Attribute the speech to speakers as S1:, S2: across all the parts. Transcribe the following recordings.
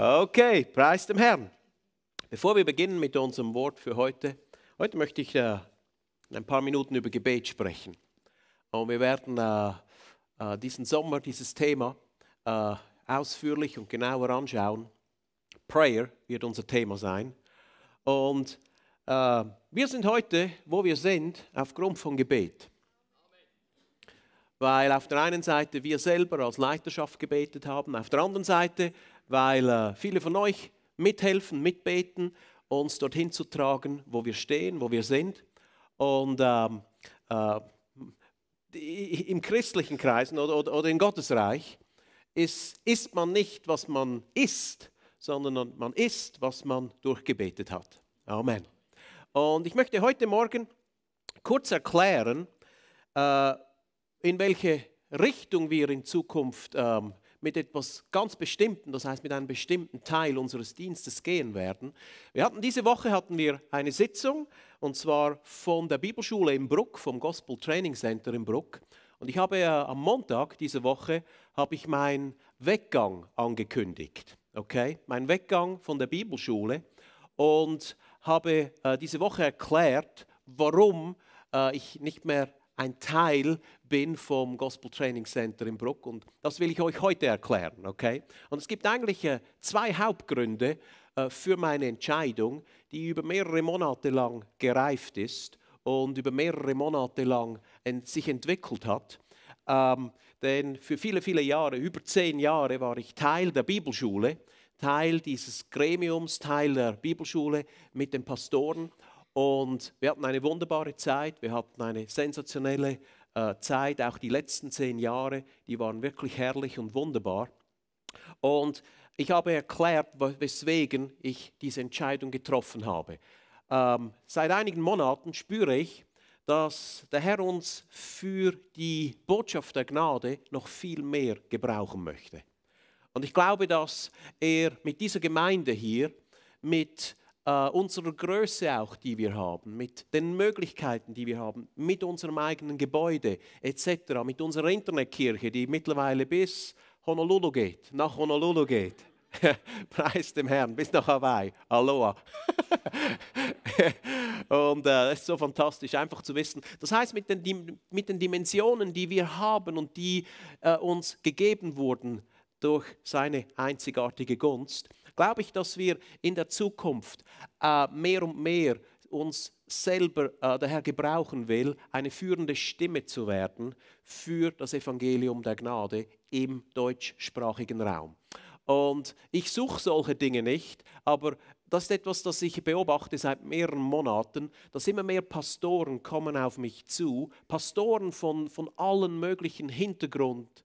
S1: Okay, preis dem Herrn. Bevor wir beginnen mit unserem Wort für heute, heute möchte ich äh, in ein paar Minuten über Gebet sprechen. Und wir werden äh, äh, diesen Sommer dieses Thema äh, ausführlich und genauer anschauen. Prayer wird unser Thema sein. Und äh, wir sind heute, wo wir sind, aufgrund von Gebet. Weil auf der einen Seite wir selber als Leiterschaft gebetet haben, auf der anderen Seite weil äh, viele von euch mithelfen, mitbeten, uns dorthin zu tragen, wo wir stehen, wo wir sind. Und ähm, äh, im christlichen Kreisen oder, oder, oder, in Gottes Reich ist, man nicht, was man ist, sondern man ist, was man durchgebetet hat. Amen. Und ich möchte heute Morgen kurz erklären, äh, in welche Richtung wir in Zukunft ähm, mit etwas ganz Bestimmten, das heißt mit einem bestimmten Teil unseres Dienstes gehen werden. Wir hatten diese Woche hatten wir eine Sitzung und zwar von der Bibelschule in Bruck, vom Gospel Training Center in Bruck. Und ich habe äh, am Montag diese Woche habe ich meinen Weggang angekündigt, okay, mein Weggang von der Bibelschule und habe äh, diese Woche erklärt, warum äh, ich nicht mehr ein Teil bin vom Gospel Training Center in Bruck und das will ich euch heute erklären, okay? Und es gibt eigentlich äh, zwei Hauptgründe äh, für meine Entscheidung, die über mehrere Monate lang gereift ist und über mehrere Monate lang sich entwickelt hat. Ähm, denn für viele, viele Jahre, über zehn Jahre, war ich Teil der Bibelschule, Teil dieses Gremiums, Teil der Bibelschule mit den Pastoren und wir hatten eine wunderbare Zeit, wir hatten eine sensationelle äh, Zeit, auch die letzten zehn Jahre, die waren wirklich herrlich und wunderbar. Und ich habe erklärt, weswegen ich diese Entscheidung getroffen habe. Ähm, seit einigen Monaten spüre ich, dass der Herr uns für die Botschaft der Gnade noch viel mehr gebrauchen möchte. Und ich glaube, dass er mit dieser Gemeinde hier, mit äh, unserer Größe auch, die wir haben, mit den Möglichkeiten, die wir haben, mit unserem eigenen Gebäude etc., mit unserer Internetkirche, die mittlerweile bis Honolulu geht, nach Honolulu geht. Preis dem Herrn, bis nach Hawaii. Aloha. und es äh, ist so fantastisch, einfach zu wissen. Das heißt, mit den, mit den Dimensionen, die wir haben und die äh, uns gegeben wurden durch seine einzigartige Gunst, glaube ich, dass wir in der Zukunft äh, mehr und mehr uns selber äh, daher gebrauchen will, eine führende Stimme zu werden für das Evangelium der Gnade im deutschsprachigen Raum. Und ich suche solche Dinge nicht, aber das ist etwas, das ich beobachte seit mehreren Monaten, dass immer mehr Pastoren kommen auf mich zu, Pastoren von, von allen möglichen Hintergrund,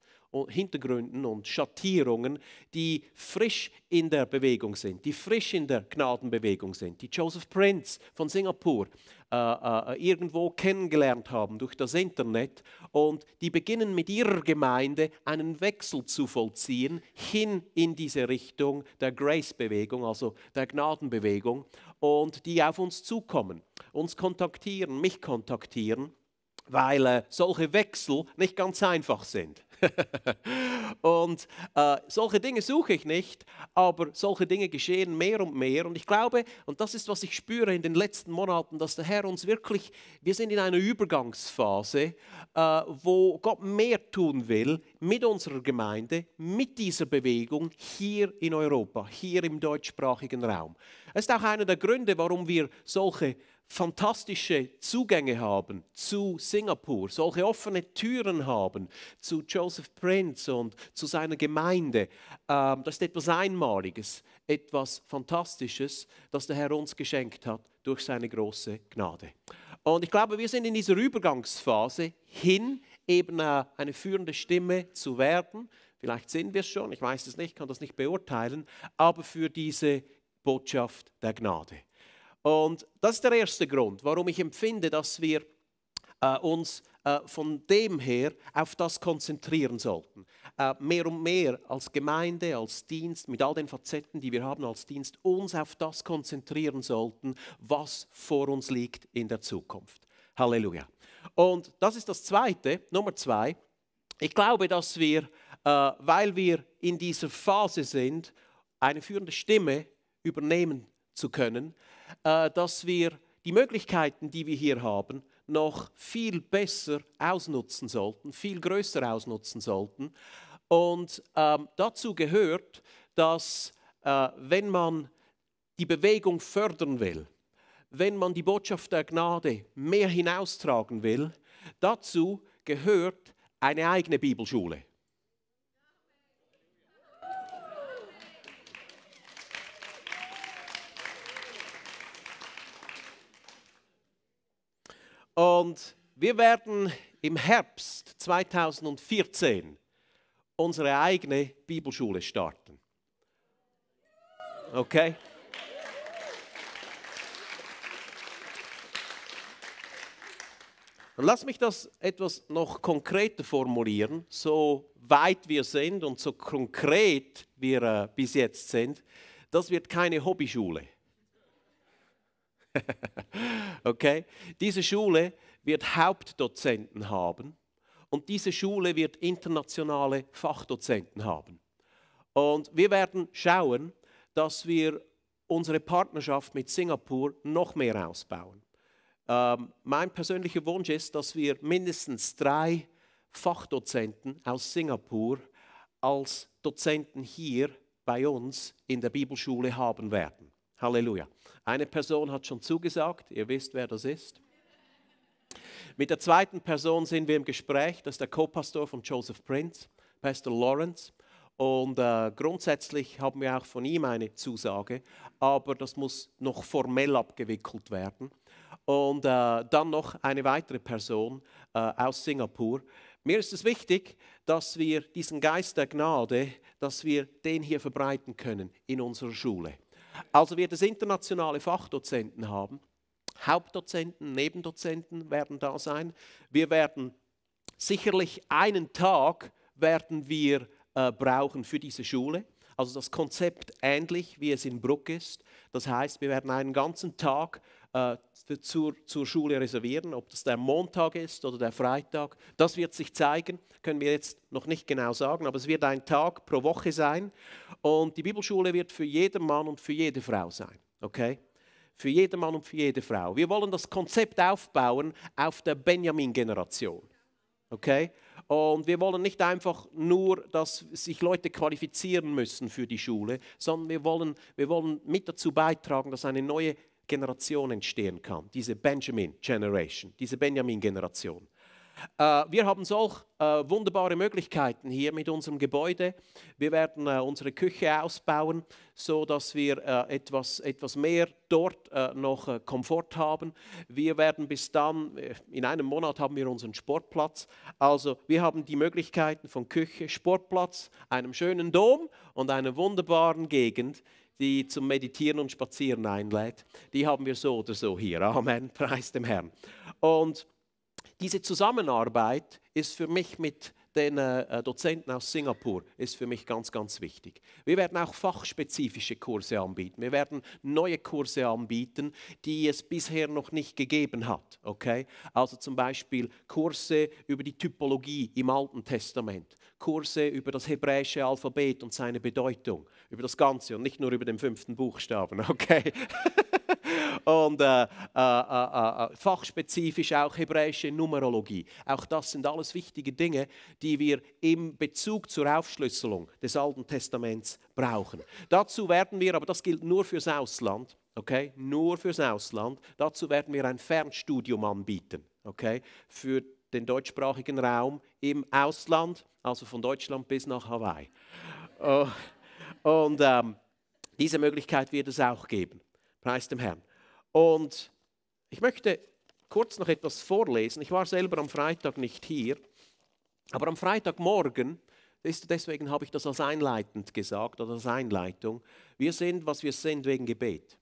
S1: Hintergründen und Schattierungen, die frisch in der Bewegung sind, die frisch in der Gnadenbewegung sind, die Joseph Prince von Singapur äh, äh, irgendwo kennengelernt haben durch das Internet und die beginnen mit ihrer Gemeinde einen Wechsel zu vollziehen hin in diese Richtung der Grace-Bewegung, also der Gnadenbewegung und die auf uns zukommen, uns kontaktieren, mich kontaktieren weil äh, solche Wechsel nicht ganz einfach sind. und äh, solche Dinge suche ich nicht, aber solche Dinge geschehen mehr und mehr. Und ich glaube, und das ist, was ich spüre in den letzten Monaten, dass der Herr uns wirklich, wir sind in einer Übergangsphase, äh, wo Gott mehr tun will mit unserer Gemeinde, mit dieser Bewegung hier in Europa, hier im deutschsprachigen Raum. Es ist auch einer der Gründe, warum wir solche fantastische Zugänge haben zu Singapur, solche offene Türen haben zu Joseph Prince und zu seiner Gemeinde. Ähm, das ist etwas Einmaliges, etwas Fantastisches, das der Herr uns geschenkt hat durch seine große Gnade. Und ich glaube, wir sind in dieser Übergangsphase hin, eben äh, eine führende Stimme zu werden. Vielleicht sind wir es schon, ich weiß es nicht, kann das nicht beurteilen, aber für diese Botschaft der Gnade. Und das ist der erste Grund, warum ich empfinde, dass wir äh, uns äh, von dem her auf das konzentrieren sollten. Äh, mehr und mehr als Gemeinde, als Dienst, mit all den Facetten, die wir haben als Dienst, uns auf das konzentrieren sollten, was vor uns liegt in der Zukunft. Halleluja. Und das ist das Zweite, Nummer zwei. Ich glaube, dass wir, äh, weil wir in dieser Phase sind, eine führende Stimme übernehmen zu können, äh, dass wir die Möglichkeiten, die wir hier haben, noch viel besser ausnutzen sollten, viel größer ausnutzen sollten. Und ähm, dazu gehört, dass äh, wenn man die Bewegung fördern will, wenn man die Botschaft der Gnade mehr hinaustragen will, dazu gehört eine eigene Bibelschule. Und wir werden im Herbst 2014 unsere eigene Bibelschule starten. Okay? Und lass mich das etwas noch konkreter formulieren, so weit wir sind und so konkret wir äh, bis jetzt sind. Das wird keine Hobbyschule. okay? Diese Schule wird Hauptdozenten haben und diese Schule wird internationale Fachdozenten haben. Und wir werden schauen, dass wir unsere Partnerschaft mit Singapur noch mehr ausbauen. Ähm, mein persönlicher Wunsch ist, dass wir mindestens drei Fachdozenten aus Singapur als Dozenten hier bei uns in der Bibelschule haben werden. Halleluja. Eine Person hat schon zugesagt, ihr wisst, wer das ist. Mit der zweiten Person sind wir im Gespräch, das ist der Co-Pastor von Joseph Prince, Pastor Lawrence. Und äh, grundsätzlich haben wir auch von ihm eine Zusage, aber das muss noch formell abgewickelt werden. Und äh, dann noch eine weitere Person äh, aus Singapur. Mir ist es wichtig, dass wir diesen Geist der Gnade, dass wir den hier verbreiten können in unserer Schule. Also wird es internationale Fachdozenten haben. Hauptdozenten, Nebendozenten werden da sein. Wir werden sicherlich einen Tag werden wir äh, brauchen für diese Schule. Also das Konzept ähnlich, wie es in Bruck ist. Das heißt, wir werden einen ganzen Tag äh, für, zur, zur Schule reservieren, ob das der Montag ist oder der Freitag. Das wird sich zeigen, können wir jetzt noch nicht genau sagen, aber es wird ein Tag pro Woche sein und die Bibelschule wird für jeden Mann und für jede Frau sein. Okay? Für jeden Mann und für jede Frau. Wir wollen das Konzept aufbauen auf der Benjamin-Generation. Okay? Und wir wollen nicht einfach nur, dass sich Leute qualifizieren müssen für die Schule, sondern wir wollen, wir wollen mit dazu beitragen, dass eine neue Generation entstehen kann, diese Benjamin Generation, diese Benjamin Generation. Äh, wir haben solch äh, wunderbare Möglichkeiten hier mit unserem Gebäude. Wir werden äh, unsere Küche ausbauen, so dass wir etwas, etwas mehr dort noch Komfort haben. Wir werden bis dann, in einem Monat haben wir unseren Sportplatz. Also wir haben die Möglichkeiten von Küche, Sportplatz, einem schönen Dom und einer wunderbaren Gegend, die zum Meditieren und Spazieren einlädt, die haben wir so oder so hier. Amen, preis dem Herrn. Und diese Zusammenarbeit ist für mich mit den äh, Dozenten aus Singapur ist für mich ganz, ganz wichtig. Wir werden auch fachspezifische Kurse anbieten. Wir werden neue Kurse anbieten, die es bisher noch nicht gegeben hat. Okay? Also zum Beispiel Kurse über die Typologie im Alten Testament, Kurse über das hebräische Alphabet und seine Bedeutung, über das Ganze und nicht nur über den fünften Buchstaben. Okay? und äh äh, äh, äh, äh, fachspezifisch auch hebräische Numerologie. Auch das sind alles wichtige Dinge, die wir im Bezug zur Aufschlüsselung des Alten Testaments brauchen. Dazu werden wir, aber das gilt nur fürs Ausland, okay? Nur fürs Ausland. Dazu werden wir ein Fernstudium anbieten, okay? Für den deutschsprachigen Raum im Ausland, also von Deutschland bis nach Hawaii. Äh, und ähm, diese Möglichkeit wird es auch geben. Preis dem Herrn. Und ich möchte kurz noch etwas vorlesen. Ich war selber am Freitag nicht hier, aber am Freitagmorgen, deswegen habe ich das als einleitend gesagt oder als Einleitung, wir sind, was wir sind wegen Gebet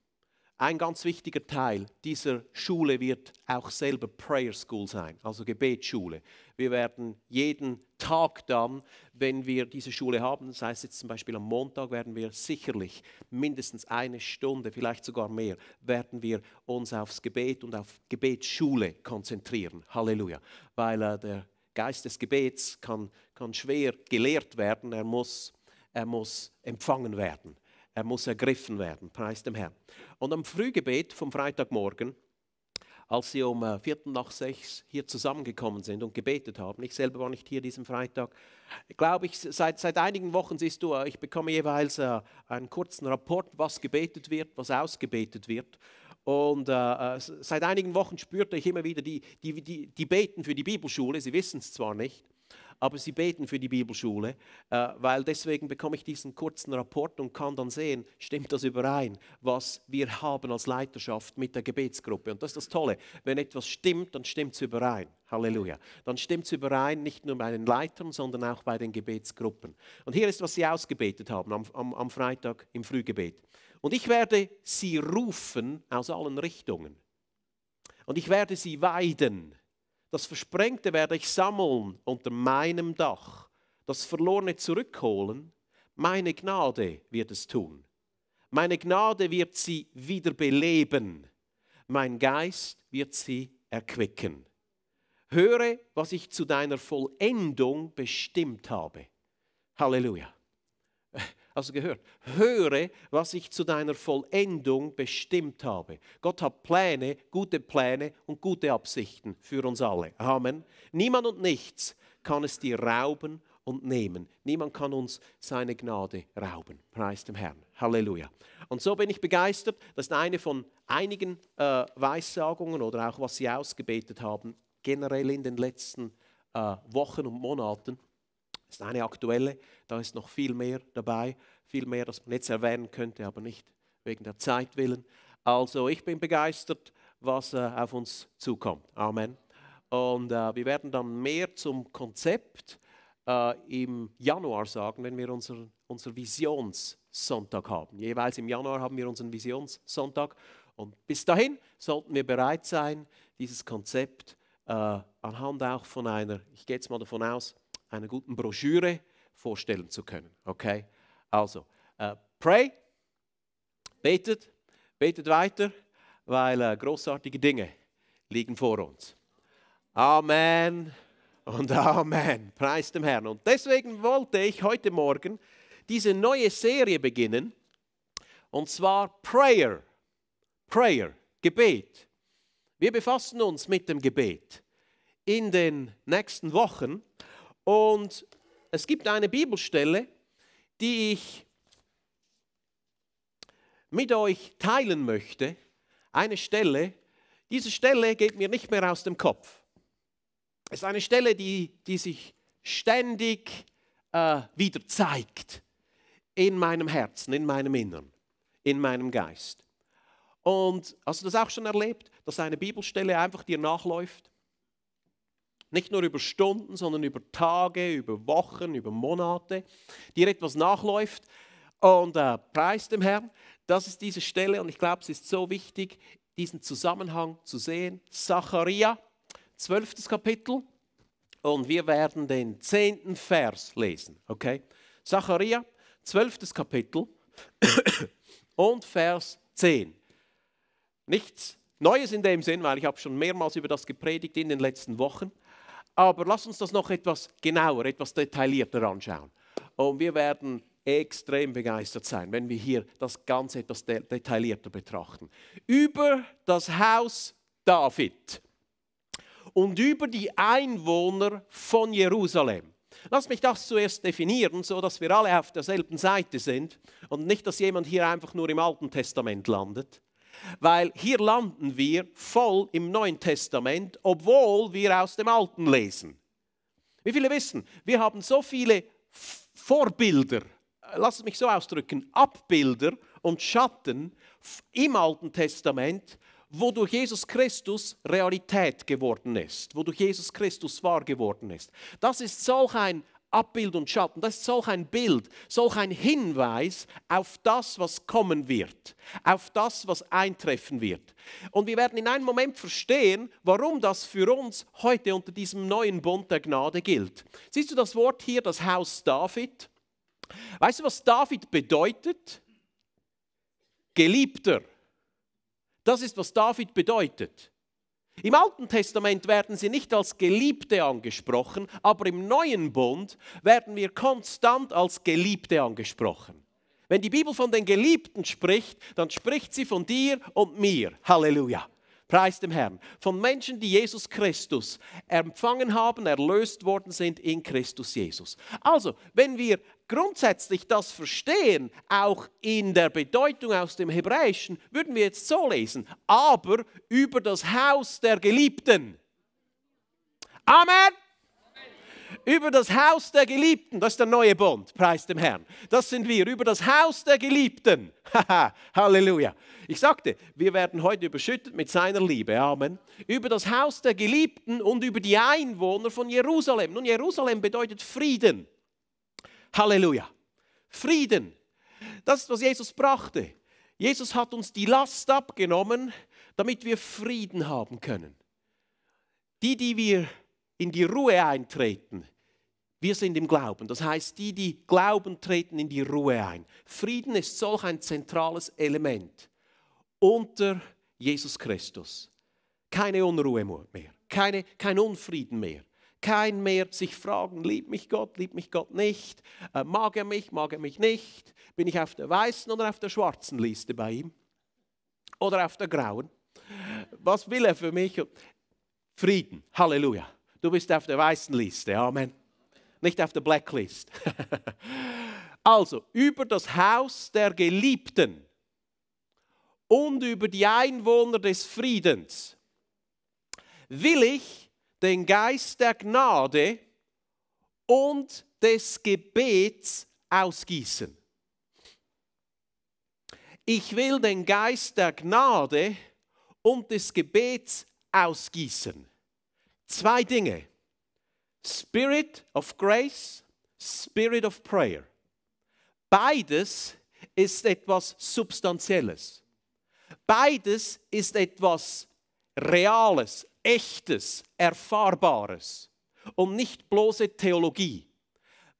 S1: ein ganz wichtiger Teil dieser Schule wird auch selber Prayer School sein, also Gebetsschule. Wir werden jeden Tag dann, wenn wir diese Schule haben, das heißt jetzt zum Beispiel am Montag, werden wir sicherlich mindestens eine Stunde, vielleicht sogar mehr, werden wir uns aufs Gebet und auf Gebetsschule konzentrieren. Halleluja. Weil äh, der Geist des Gebets kann, kann schwer gelehrt werden, er muss, er muss empfangen werden. Er muss ergriffen werden, preis dem Herrn. Und am Frühgebet vom Freitagmorgen, als sie um äh, Viertel nach sechs hier zusammengekommen sind und gebetet haben, ich selber war nicht hier diesen Freitag, glaube ich, seit, seit einigen Wochen siehst du, äh, ich bekomme jeweils äh, einen kurzen Rapport, was gebetet wird, was ausgebetet wird. Und äh, seit einigen Wochen spürte ich immer wieder, die, die, die, die beten für die Bibelschule, sie wissen es zwar nicht, aber sie beten für die Bibelschule, äh, weil deswegen bekomme ich diesen kurzen Rapport und kann dann sehen, stimmt das überein, was wir haben als Leiterschaft mit der Gebetsgruppe. Und das ist das Tolle, wenn etwas stimmt, dann stimmt es überein. Halleluja. Dann stimmt es überein, nicht nur bei den Leitern, sondern auch bei den Gebetsgruppen. Und hier ist, was sie ausgebetet haben am, am, am Freitag im Frühgebet. Und ich werde sie rufen aus allen Richtungen. Und ich werde sie weiden das Versprengte werde ich sammeln unter meinem Dach, das Verlorene zurückholen. Meine Gnade wird es tun. Meine Gnade wird sie wieder beleben. Mein Geist wird sie erquicken. Höre, was ich zu deiner Vollendung bestimmt habe. Halleluja. Also gehört, höre, was ich zu deiner Vollendung bestimmt habe. Gott hat Pläne, gute Pläne und gute Absichten für uns alle. Amen. Niemand und nichts kann es dir rauben und nehmen. Niemand kann uns seine Gnade rauben. Preis dem Herrn. Halleluja. Und so bin ich begeistert. dass eine von einigen äh, Weissagungen oder auch was Sie ausgebetet haben, generell in den letzten äh, Wochen und Monaten. Das ist eine aktuelle, da ist noch viel mehr dabei, viel mehr, das man jetzt erwähnen könnte, aber nicht wegen der Zeit willen. Also ich bin begeistert, was äh, auf uns zukommt. Amen. Und äh, wir werden dann mehr zum Konzept äh, im Januar sagen, wenn wir unseren unser Visionssonntag haben. Jeweils im Januar haben wir unseren Visionssonntag. Und bis dahin sollten wir bereit sein, dieses Konzept äh, anhand auch von einer, ich gehe jetzt mal davon aus, einer guten Broschüre vorstellen zu können. Okay? Also, äh, pray, betet, betet weiter, weil äh, großartige Dinge liegen vor uns. Amen und Amen. Preis dem Herrn. Und deswegen wollte ich heute Morgen diese neue Serie beginnen, und zwar Prayer. Prayer, Gebet. Wir befassen uns mit dem Gebet. In den nächsten Wochen und es gibt eine Bibelstelle, die ich mit euch teilen möchte. Eine Stelle, diese Stelle geht mir nicht mehr aus dem Kopf. Es ist eine Stelle, die, die sich ständig äh, wieder zeigt in meinem Herzen, in meinem Innern, in meinem Geist. Und hast du das auch schon erlebt, dass eine Bibelstelle einfach dir nachläuft? Nicht nur über Stunden, sondern über Tage, über Wochen, über Monate. Dir etwas nachläuft und äh, preist dem Herrn. Das ist diese Stelle und ich glaube, es ist so wichtig, diesen Zusammenhang zu sehen. Zachariah, 12. Kapitel. Und wir werden den 10. Vers lesen. Okay? Zacharia, 12. Kapitel und Vers 10. Nichts Neues in dem Sinn, weil ich habe schon mehrmals über das gepredigt in den letzten Wochen. Aber lass uns das noch etwas genauer, etwas detaillierter anschauen. Und wir werden extrem begeistert sein, wenn wir hier das Ganze etwas detaillierter betrachten. Über das Haus David und über die Einwohner von Jerusalem. Lass mich das zuerst definieren, so dass wir alle auf derselben Seite sind und nicht, dass jemand hier einfach nur im Alten Testament landet weil hier landen wir voll im Neuen Testament, obwohl wir aus dem Alten lesen. Wie viele wissen, wir haben so viele Vorbilder, äh, lasst mich so ausdrücken, Abbilder und Schatten im Alten Testament, wodurch Jesus Christus Realität geworden ist, wodurch Jesus Christus wahr geworden ist. Das ist solch ein Abbild und Schatten. Das ist solch ein Bild, solch ein Hinweis auf das, was kommen wird, auf das, was eintreffen wird. Und wir werden in einem Moment verstehen, warum das für uns heute unter diesem neuen Bund der Gnade gilt. Siehst du das Wort hier, das Haus David? Weißt du, was David bedeutet? Geliebter. Das ist, was David bedeutet. Im Alten Testament werden sie nicht als Geliebte angesprochen, aber im Neuen Bund werden wir konstant als Geliebte angesprochen. Wenn die Bibel von den Geliebten spricht, dann spricht sie von dir und mir. Halleluja. Preis dem Herrn. Von Menschen, die Jesus Christus empfangen haben, erlöst worden sind in Christus Jesus. Also, wenn wir grundsätzlich das verstehen, auch in der Bedeutung aus dem Hebräischen, würden wir jetzt so lesen, aber über das Haus der Geliebten. Amen über das Haus der Geliebten, das ist der neue Bund, preis dem Herrn. Das sind wir, über das Haus der Geliebten. Halleluja. Ich sagte, wir werden heute überschüttet mit seiner Liebe. Amen. Über das Haus der Geliebten und über die Einwohner von Jerusalem. Nun, Jerusalem bedeutet Frieden. Halleluja. Frieden. Das ist, was Jesus brachte. Jesus hat uns die Last abgenommen, damit wir Frieden haben können. Die, die wir in die Ruhe eintreten, wir sind im Glauben. Das heißt, die, die glauben, treten in die Ruhe ein. Frieden ist solch ein zentrales Element unter Jesus Christus. Keine Unruhe mehr, keine, kein Unfrieden mehr, kein mehr sich fragen, liebt mich Gott, liebt mich Gott nicht, äh, mag er mich, mag er mich nicht, bin ich auf der weißen oder auf der schwarzen Liste bei ihm oder auf der grauen, was will er für mich? Frieden, Halleluja, du bist auf der weißen Liste, Amen nicht auf der Blacklist. also, über das Haus der Geliebten und über die Einwohner des Friedens will ich den Geist der Gnade und des Gebets ausgießen. Ich will den Geist der Gnade und des Gebets ausgießen. Zwei Dinge. Spirit of Grace, Spirit of Prayer. Beides ist etwas Substanzielles. Beides ist etwas Reales, Echtes, Erfahrbares und nicht bloße Theologie.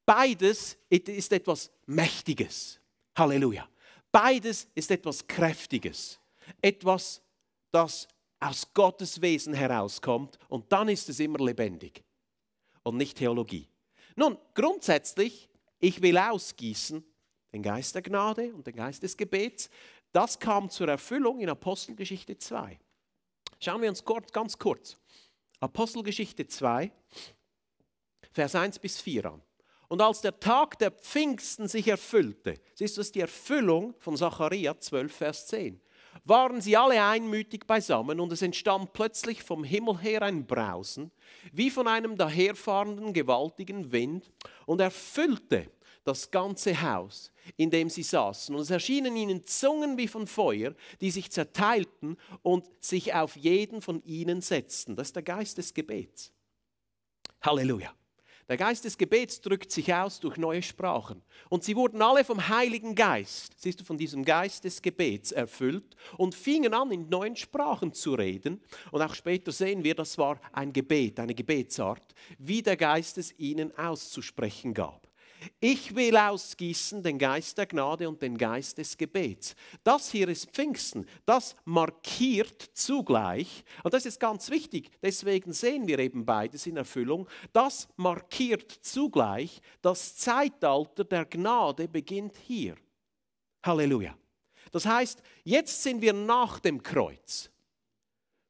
S1: Beides ist etwas Mächtiges. Halleluja. Beides ist etwas Kräftiges. Etwas, das aus Gottes Wesen herauskommt und dann ist es immer lebendig und nicht Theologie. Nun, grundsätzlich, ich will ausgießen den Geist der Gnade und den Geist des Gebets. Das kam zur Erfüllung in Apostelgeschichte 2. Schauen wir uns kurz, ganz kurz Apostelgeschichte 2, Vers 1 bis 4 an. Und als der Tag der Pfingsten sich erfüllte, siehst du, das ist die Erfüllung von Zachariah 12, Vers 10 waren sie alle einmütig beisammen und es entstand plötzlich vom Himmel her ein Brausen, wie von einem daherfahrenden gewaltigen Wind und erfüllte das ganze Haus, in dem sie saßen. Und es erschienen ihnen Zungen wie von Feuer, die sich zerteilten und sich auf jeden von ihnen setzten. Das ist der Geist des Gebets. Halleluja. Der Geist des Gebets drückt sich aus durch neue Sprachen. Und sie wurden alle vom Heiligen Geist, siehst du, von diesem Geist des Gebets erfüllt und fingen an, in neuen Sprachen zu reden. Und auch später sehen wir, das war ein Gebet, eine Gebetsart, wie der Geist es ihnen auszusprechen gab. Ich will ausgießen den Geist der Gnade und den Geist des Gebets. Das hier ist Pfingsten. Das markiert zugleich, und das ist ganz wichtig, deswegen sehen wir eben beides in Erfüllung, das markiert zugleich, das Zeitalter der Gnade beginnt hier. Halleluja. Das heißt, jetzt sind wir nach dem Kreuz.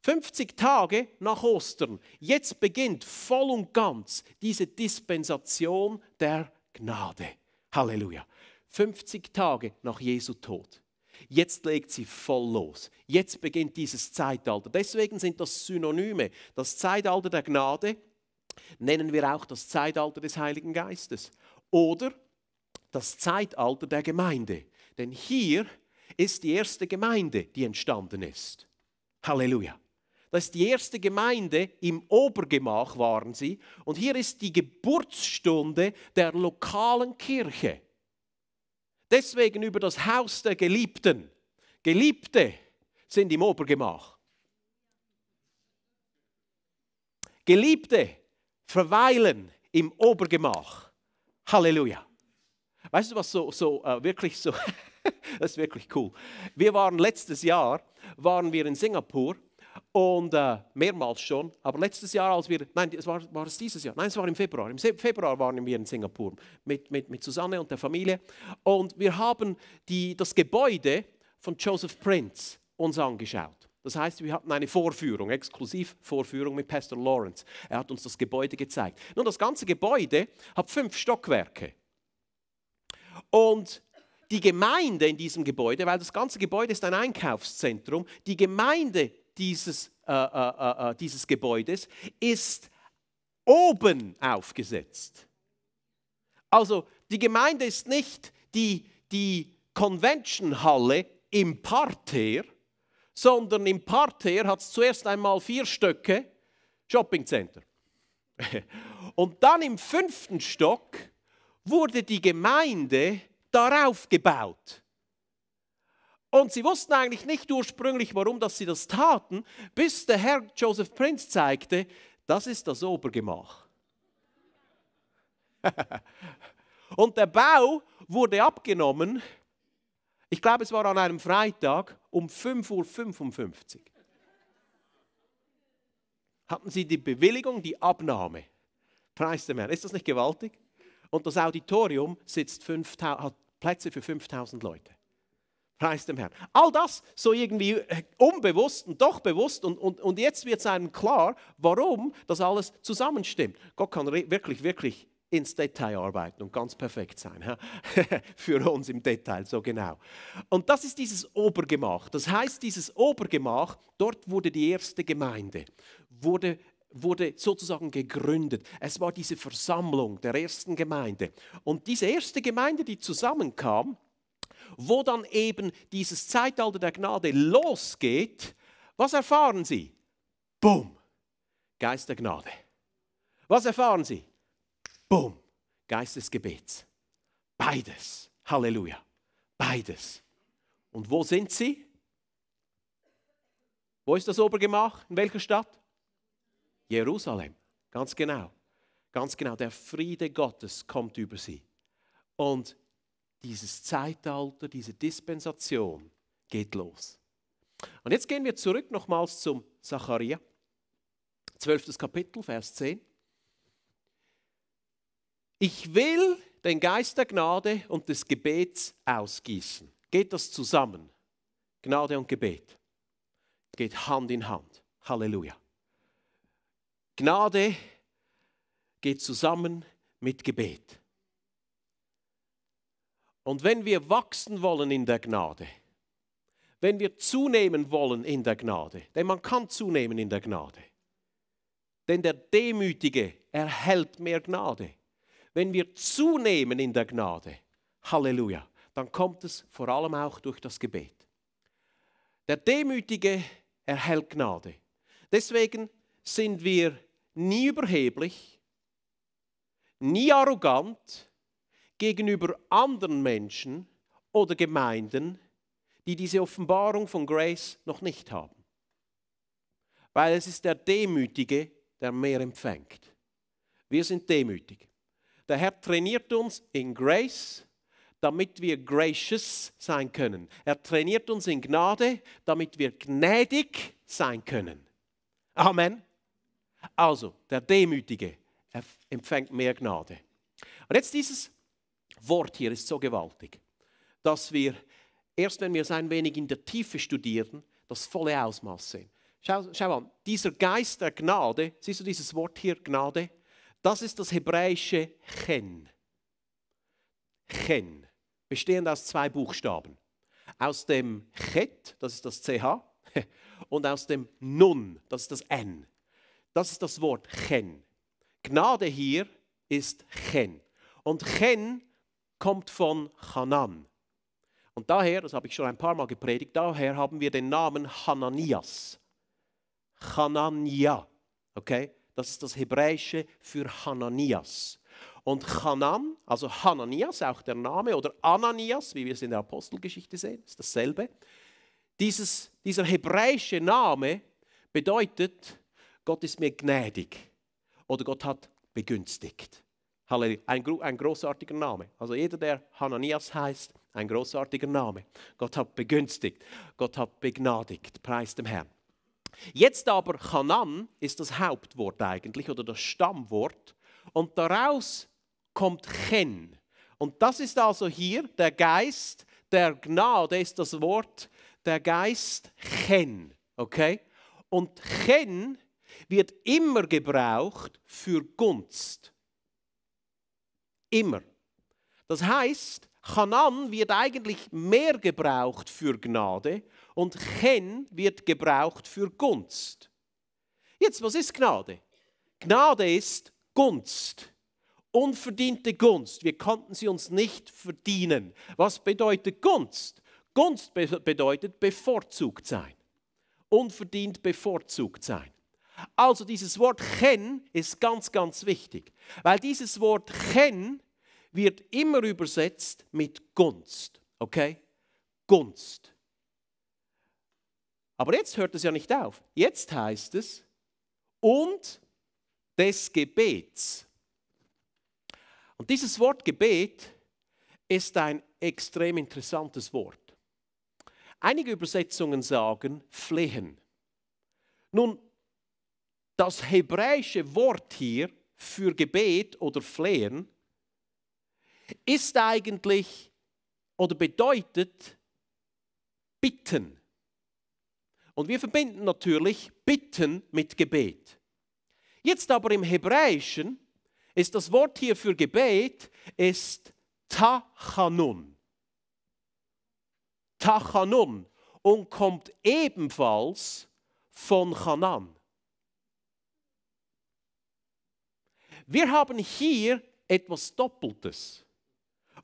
S1: 50 Tage nach Ostern. Jetzt beginnt voll und ganz diese Dispensation der Gnade. Gnade. Halleluja. 50 Tage nach Jesu Tod. Jetzt legt sie voll los. Jetzt beginnt dieses Zeitalter. Deswegen sind das Synonyme. Das Zeitalter der Gnade nennen wir auch das Zeitalter des Heiligen Geistes oder das Zeitalter der Gemeinde. Denn hier ist die erste Gemeinde, die entstanden ist. Halleluja. Das ist die erste Gemeinde, im Obergemach waren sie. Und hier ist die Geburtsstunde der lokalen Kirche. Deswegen über das Haus der Geliebten. Geliebte sind im Obergemach. Geliebte verweilen im Obergemach. Halleluja. Weißt du, was so, so äh, wirklich so, das ist wirklich cool. Wir waren letztes Jahr, waren wir in Singapur und äh, mehrmals schon, aber letztes Jahr, als wir, nein, es war, war es dieses Jahr, nein, es war im Februar. Im Februar waren wir in Singapur mit, mit, mit Susanne und der Familie. Und wir haben die, das Gebäude von Joseph Prince uns angeschaut. Das heißt, wir hatten eine Vorführung, exklusiv Vorführung mit Pastor Lawrence. Er hat uns das Gebäude gezeigt. Nun, das ganze Gebäude hat fünf Stockwerke. Und die Gemeinde in diesem Gebäude, weil das ganze Gebäude ist ein Einkaufszentrum, die Gemeinde dieses, äh äh, äh, äh, dieses Gebäudes ist oben aufgesetzt. Also die Gemeinde ist nicht die, die Convention-Halle im Parterre, sondern im Parterre hat es zuerst einmal vier Stöcke Shoppingcenter. Und dann im fünften Stock wurde die Gemeinde darauf gebaut. Und sie wussten eigentlich nicht ursprünglich, warum dass sie das taten, bis der Herr Joseph Prince zeigte, das ist das Obergemach. Und der Bau wurde abgenommen, ich glaube es war an einem Freitag, um 5.55 Uhr. Hatten sie die Bewilligung, die Abnahme. Preis dem Herrn. Ist das nicht gewaltig? Und das Auditorium sitzt 5, hat Plätze für 5000 Leute. Preis dem Herrn. All das so irgendwie äh, unbewusst und doch bewusst und, und, und jetzt wird es einem klar, warum das alles zusammenstimmt. Gott kann wirklich, wirklich ins Detail arbeiten und ganz perfekt sein. Für uns im Detail, so genau. Und das ist dieses Obergemach. Das heißt, dieses Obergemach, dort wurde die erste Gemeinde, wurde, wurde sozusagen gegründet. Es war diese Versammlung der ersten Gemeinde. Und diese erste Gemeinde, die zusammenkam, wo dann eben dieses Zeitalter der Gnade losgeht, was erfahren sie? Boom! Geist der Gnade. Was erfahren sie? Boom! Geist des Gebets. Beides. Halleluja. Beides. Und wo sind sie? Wo ist das Obergemach? In welcher Stadt? Jerusalem. Ganz genau. Ganz genau. Der Friede Gottes kommt über sie. Und dieses Zeitalter, diese Dispensation geht los. Und jetzt gehen wir zurück nochmals zum Zachariah, 12. Kapitel, Vers 10. Ich will den Geist der Gnade und des Gebets ausgießen. Geht das zusammen? Gnade und Gebet. Geht Hand in Hand. Halleluja. Gnade geht zusammen mit Gebet. Und wenn wir wachsen wollen in der Gnade, wenn wir zunehmen wollen in der Gnade, denn man kann zunehmen in der Gnade, denn der Demütige erhält mehr Gnade. Wenn wir zunehmen in der Gnade, Halleluja, dann kommt es vor allem auch durch das Gebet. Der Demütige erhält Gnade. Deswegen sind wir nie überheblich, nie arrogant, gegenüber anderen Menschen oder Gemeinden, die diese Offenbarung von Grace noch nicht haben. Weil es ist der Demütige, der mehr empfängt. Wir sind demütig. Der Herr trainiert uns in Grace, damit wir gracious sein können. Er trainiert uns in Gnade, damit wir gnädig sein können. Amen. Also, der Demütige empfängt mehr Gnade. Und jetzt dieses Wort hier ist so gewaltig, dass wir, erst wenn wir es ein wenig in der Tiefe studieren, das volle Ausmaß sehen. Schau, schau an, dieser Geist der Gnade, siehst du dieses Wort hier, Gnade, das ist das hebräische Chen. Chen, bestehend aus zwei Buchstaben. Aus dem Chet, das ist das CH, und aus dem Nun, das ist das N. Das ist das Wort Chen. Gnade hier ist Chen. Und Chen kommt von Hanan. Und daher, das habe ich schon ein paar Mal gepredigt, daher haben wir den Namen Hananias. Hanania, okay? Das ist das Hebräische für Hananias. Und Hanan, also Hananias, auch der Name, oder Ananias, wie wir es in der Apostelgeschichte sehen, ist dasselbe. Dieses, dieser hebräische Name bedeutet, Gott ist mir gnädig oder Gott hat begünstigt. Halleluja. Ein, ein großartiger Name. Also jeder, der Hananias heißt, ein großartiger Name. Gott hat begünstigt, Gott hat begnadigt. Preis dem Herrn. Jetzt aber Hanan ist das Hauptwort eigentlich oder das Stammwort und daraus kommt Chen. Und das ist also hier der Geist der Gnade ist das Wort der Geist Chen, okay? Und Chen wird immer gebraucht für Gunst. Immer. Das heißt, Kanan wird eigentlich mehr gebraucht für Gnade und Chen wird gebraucht für Gunst. Jetzt, was ist Gnade? Gnade ist Gunst. Unverdiente Gunst. Wir konnten sie uns nicht verdienen. Was bedeutet Gunst? Gunst bedeutet bevorzugt sein. Unverdient bevorzugt sein. Also dieses Wort chen ist ganz, ganz wichtig, weil dieses Wort chen wird immer übersetzt mit Gunst. Okay? Gunst. Aber jetzt hört es ja nicht auf. Jetzt heißt es und des Gebets. Und dieses Wort Gebet ist ein extrem interessantes Wort. Einige Übersetzungen sagen flehen. Nun, das hebräische Wort hier für Gebet oder Flehen ist eigentlich oder bedeutet bitten. Und wir verbinden natürlich bitten mit Gebet. Jetzt aber im Hebräischen ist das Wort hier für Gebet ist Tachanun. Tachanun und kommt ebenfalls von Hanan. Wir haben hier etwas Doppeltes.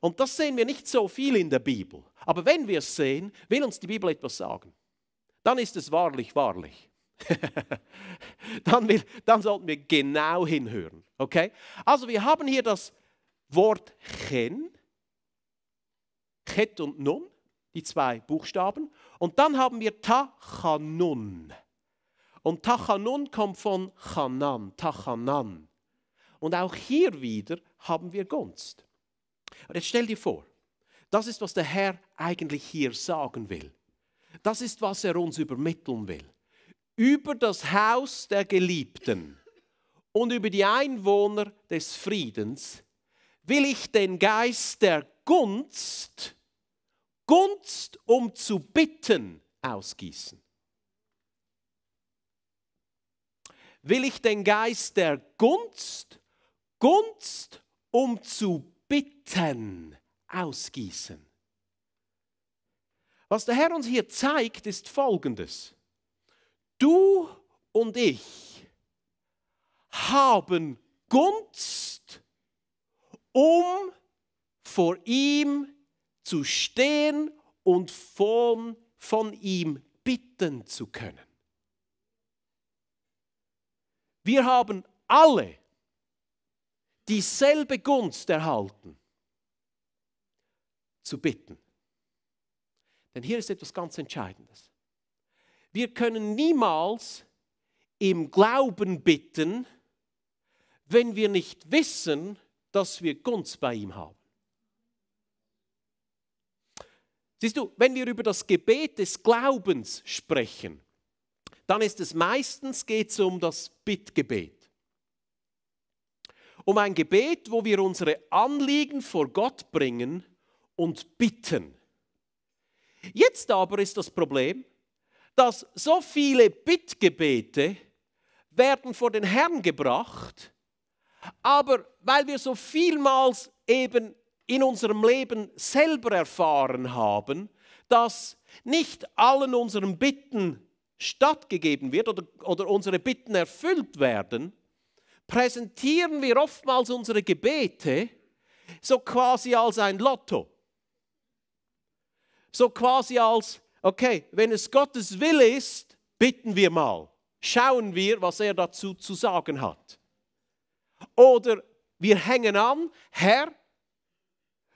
S1: Und das sehen wir nicht so viel in der Bibel. Aber wenn wir es sehen, will uns die Bibel etwas sagen. Dann ist es wahrlich, wahrlich. dann, will, dann sollten wir genau hinhören. Okay? Also wir haben hier das Wort chen, chet und nun, die zwei Buchstaben. Und dann haben wir tachanun. Und tachanun kommt von chanan, tachanan. Und auch hier wieder haben wir Gunst. Und jetzt stell dir vor, das ist, was der Herr eigentlich hier sagen will. Das ist, was er uns übermitteln will. Über das Haus der Geliebten und über die Einwohner des Friedens will ich den Geist der Gunst, Gunst um zu bitten, ausgießen. Will ich den Geist der Gunst Gunst, um zu bitten, ausgießen. Was der Herr uns hier zeigt, ist Folgendes. Du und ich haben Gunst, um vor ihm zu stehen und von, von ihm bitten zu können. Wir haben alle dieselbe Gunst erhalten, zu bitten. Denn hier ist etwas ganz Entscheidendes. Wir können niemals im Glauben bitten, wenn wir nicht wissen, dass wir Gunst bei ihm haben. Siehst du, wenn wir über das Gebet des Glaubens sprechen, dann ist es meistens geht's um das Bittgebet um ein Gebet, wo wir unsere Anliegen vor Gott bringen und bitten. Jetzt aber ist das Problem, dass so viele Bittgebete werden vor den Herrn gebracht, aber weil wir so vielmals eben in unserem Leben selber erfahren haben, dass nicht allen unseren Bitten stattgegeben wird oder, oder unsere Bitten erfüllt werden, präsentieren wir oftmals unsere Gebete so quasi als ein Lotto. So quasi als, okay, wenn es Gottes Wille ist, bitten wir mal. Schauen wir, was er dazu zu sagen hat. Oder wir hängen an, Herr,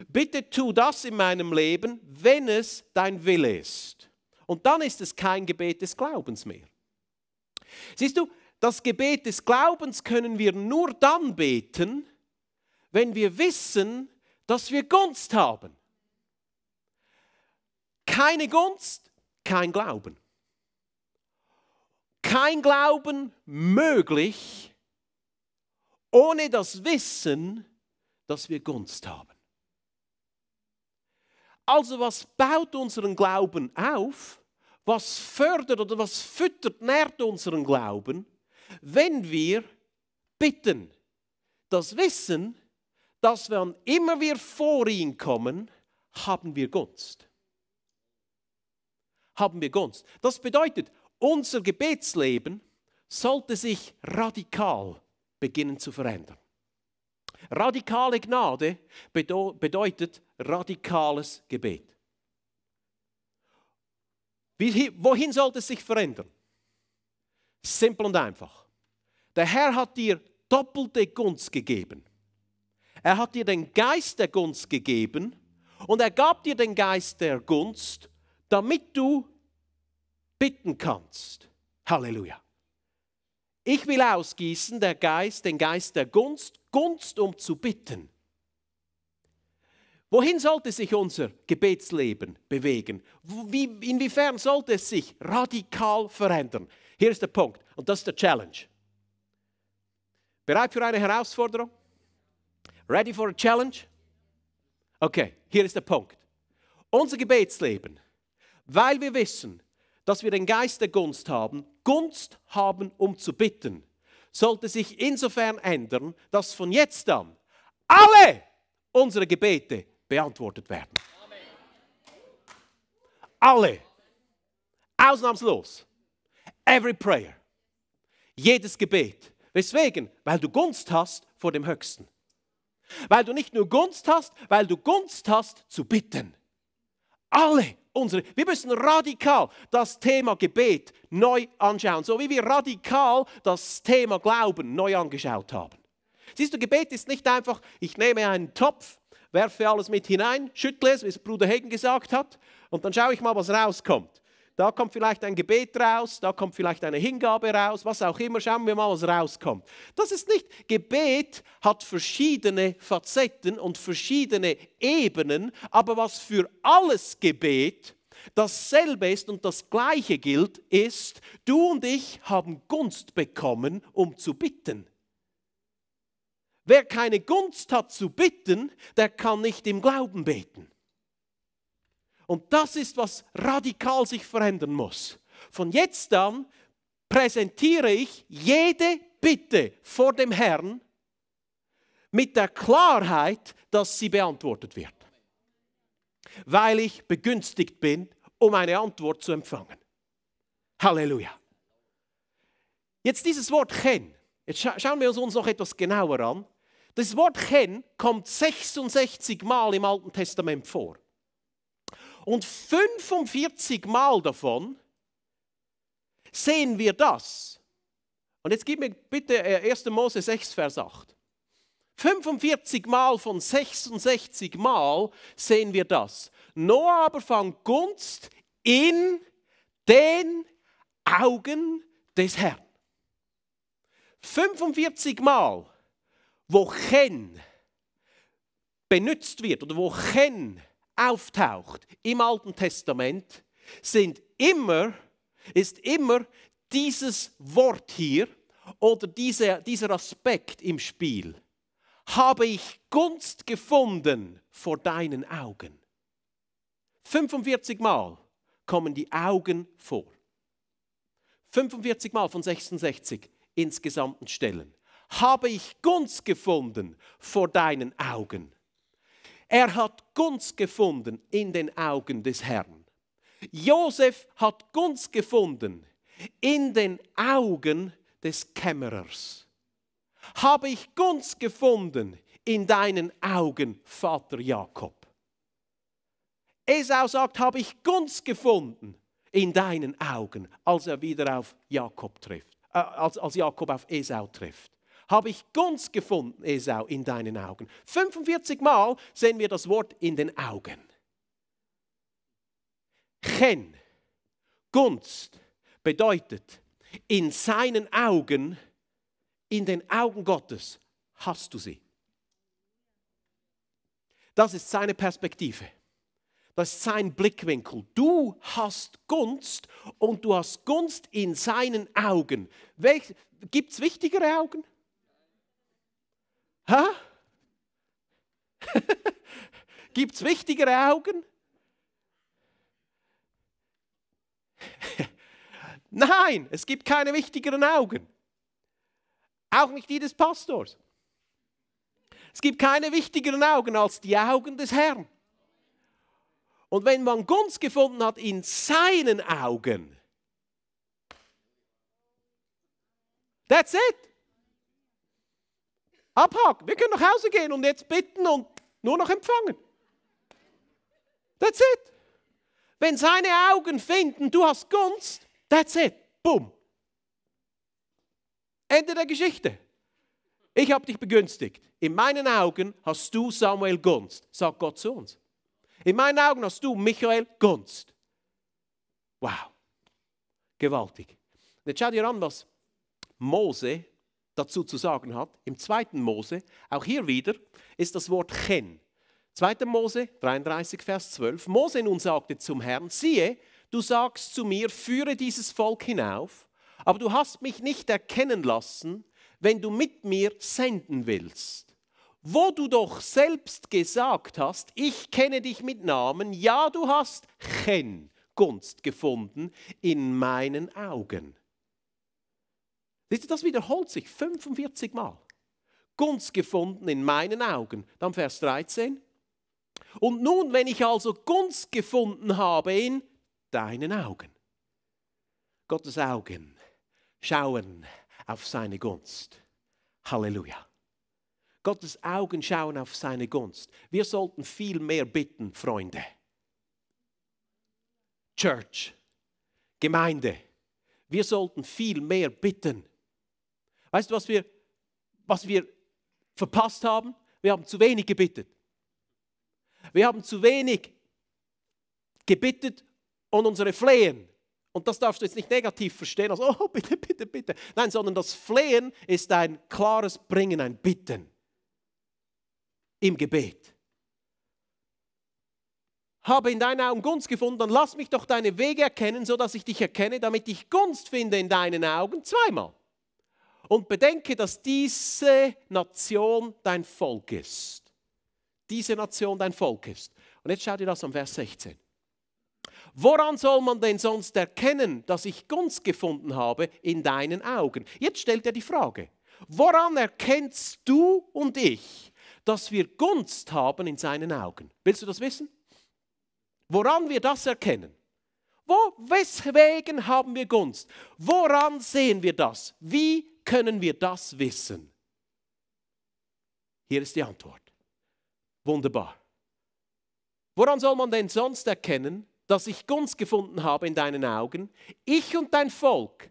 S1: bitte tu das in meinem Leben, wenn es dein Wille ist. Und dann ist es kein Gebet des Glaubens mehr. Siehst du, das Gebet des Glaubens können wir nur dann beten, wenn wir wissen, dass wir Gunst haben. Keine Gunst, kein Glauben. Kein Glauben möglich ohne das Wissen, dass wir Gunst haben. Also was baut unseren Glauben auf? Was fördert oder was füttert, nährt unseren Glauben? wenn wir bitten. Das Wissen, dass wann immer wir vor ihn kommen, haben wir Gunst. Haben wir Gunst. Das bedeutet, unser Gebetsleben sollte sich radikal beginnen zu verändern. Radikale Gnade bedeutet radikales Gebet. Wohin sollte es sich verändern? Simpel und einfach. Der Herr hat dir doppelte Gunst gegeben. Er hat dir den Geist der Gunst gegeben und er gab dir den Geist der Gunst, damit du bitten kannst. Halleluja. Ich will ausgießen, der Geist, den Geist der Gunst, Gunst um zu bitten. Wohin sollte sich unser Gebetsleben bewegen? Wie, inwiefern sollte es sich radikal verändern? Hier ist der Punkt und das ist der Challenge. Bereit für eine Herausforderung? Ready for a challenge? Okay, hier ist der Punkt. Unser Gebetsleben, weil wir wissen, dass wir den Geist der Gunst haben, Gunst haben, um zu bitten, sollte sich insofern ändern, dass von jetzt an alle unsere Gebete beantwortet werden. Alle. Ausnahmslos. Every prayer. Jedes Gebet Weswegen? Weil du Gunst hast vor dem Höchsten. Weil du nicht nur Gunst hast, weil du Gunst hast zu bitten. Alle unsere, wir müssen radikal das Thema Gebet neu anschauen, so wie wir radikal das Thema Glauben neu angeschaut haben. Siehst du, Gebet ist nicht einfach, ich nehme einen Topf, werfe alles mit hinein, schüttle es, wie es Bruder Hegen gesagt hat, und dann schaue ich mal, was rauskommt. Da kommt vielleicht ein Gebet raus, da kommt vielleicht eine Hingabe raus, was auch immer. Schauen wir mal, was rauskommt. Das ist nicht. Gebet hat verschiedene Facetten und verschiedene Ebenen, aber was für alles Gebet dasselbe ist und das gleiche gilt, ist, du und ich haben Gunst bekommen, um zu bitten. Wer keine Gunst hat zu bitten, der kann nicht im Glauben beten. Und das ist, was radikal sich verändern muss. Von jetzt an präsentiere ich jede Bitte vor dem Herrn mit der Klarheit, dass sie beantwortet wird. Weil ich begünstigt bin, um eine Antwort zu empfangen. Halleluja. Jetzt dieses Wort Chen. Jetzt scha schauen wir uns noch etwas genauer an. Das Wort Chen kommt 66 Mal im Alten Testament vor. Und 45 Mal davon sehen wir das. Und jetzt gib mir bitte 1. Äh, Mose 6, Vers 8. 45 Mal von 66 Mal sehen wir das. Noah aber fand Gunst in den Augen des Herrn. 45 Mal, wo Chen benutzt wird oder wo Chen auftaucht im Alten Testament, sind immer, ist immer dieses Wort hier oder dieser, dieser Aspekt im Spiel. Habe ich Gunst gefunden vor deinen Augen? 45 Mal kommen die Augen vor. 45 Mal von 66 insgesamt Stellen. Habe ich Gunst gefunden vor deinen Augen? Er hat Gunst gefunden in den Augen des Herrn. Josef hat Gunst gefunden in den Augen des Kämmerers. Habe ich Gunst gefunden in deinen Augen, Vater Jakob. Esau sagt, habe ich Gunst gefunden in deinen Augen, als er wieder auf Jakob trifft, äh, als, als Jakob auf Esau trifft habe ich Gunst gefunden, Esau, in deinen Augen. 45 Mal sehen wir das Wort in den Augen. Chen, Gunst, bedeutet, in seinen Augen, in den Augen Gottes, hast du sie. Das ist seine Perspektive. Das ist sein Blickwinkel. Du hast Gunst und du hast Gunst in seinen Augen. Gibt es wichtigere Augen? Ha? Gibt es wichtigere Augen? Nein, es gibt keine wichtigeren Augen. Auch nicht die des Pastors. Es gibt keine wichtigeren Augen als die Augen des Herrn. Und wenn man Gunst gefunden hat in seinen Augen, that's it. Abhaken. Wir können nach Hause gehen und jetzt bitten und nur noch empfangen. That's it. Wenn seine Augen finden, du hast Gunst, that's it. Boom. Ende der Geschichte. Ich habe dich begünstigt. In meinen Augen hast du Samuel Gunst, sagt Gott zu uns. In meinen Augen hast du Michael Gunst. Wow. Gewaltig. Jetzt schau dir an, was Mose dazu zu sagen hat, im zweiten Mose, auch hier wieder, ist das Wort Chen. 2. Mose 33, Vers 12. Mose nun sagte zum Herrn, siehe, du sagst zu mir, führe dieses Volk hinauf, aber du hast mich nicht erkennen lassen, wenn du mit mir senden willst. Wo du doch selbst gesagt hast, ich kenne dich mit Namen, ja, du hast Chen, Gunst gefunden in meinen Augen. Das wiederholt sich 45 Mal. Gunst gefunden in meinen Augen. Dann Vers 13. Und nun, wenn ich also Gunst gefunden habe in deinen Augen. Gottes Augen schauen auf seine Gunst. Halleluja. Gottes Augen schauen auf seine Gunst. Wir sollten viel mehr bitten, Freunde. Church, Gemeinde, wir sollten viel mehr bitten Weißt du, was wir, was wir verpasst haben? Wir haben zu wenig gebetet. Wir haben zu wenig gebetet und unsere Flehen. Und das darfst du jetzt nicht negativ verstehen, also, oh, bitte, bitte, bitte. Nein, sondern das Flehen ist ein klares Bringen, ein Bitten im Gebet. Habe in deinen Augen Gunst gefunden, dann lass mich doch deine Wege erkennen, sodass ich dich erkenne, damit ich Gunst finde in deinen Augen. Zweimal und bedenke, dass diese Nation dein Volk ist. Diese Nation dein Volk ist. Und jetzt schau dir das am Vers 16. Woran soll man denn sonst erkennen, dass ich Gunst gefunden habe in deinen Augen? Jetzt stellt er die Frage. Woran erkennst du und ich, dass wir Gunst haben in seinen Augen? Willst du das wissen? Woran wir das erkennen? Wo, weswegen haben wir Gunst? Woran sehen wir das? Wie können wir das wissen? Hier ist die Antwort. Wunderbar. Woran soll man denn sonst erkennen, dass ich Gunst gefunden habe in deinen Augen, ich und dein Volk?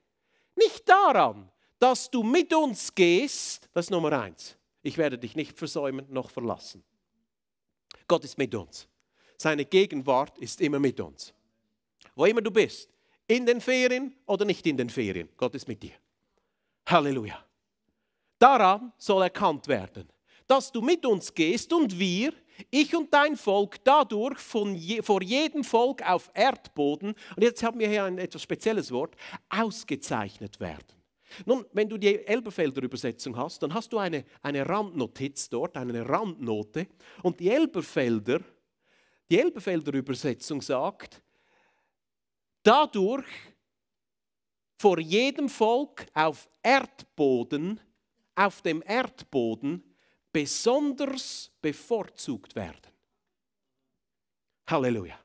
S1: Nicht daran, dass du mit uns gehst, das ist Nummer eins. Ich werde dich nicht versäumen noch verlassen. Gott ist mit uns. Seine Gegenwart ist immer mit uns. Wo immer du bist, in den Ferien oder nicht in den Ferien, Gott ist mit dir. Halleluja. Daran soll erkannt werden, dass du mit uns gehst und wir, ich und dein Volk, dadurch von je, vor jedem Volk auf Erdboden, und jetzt haben wir hier ein etwas spezielles Wort, ausgezeichnet werden. Nun, wenn du die Elberfelder Übersetzung hast, dann hast du eine, eine Randnotiz dort, eine Randnote. Und die Elberfelder, die Elberfelder Übersetzung sagt, dadurch vor jedem Volk auf Erdboden, auf dem Erdboden besonders bevorzugt werden. Halleluja.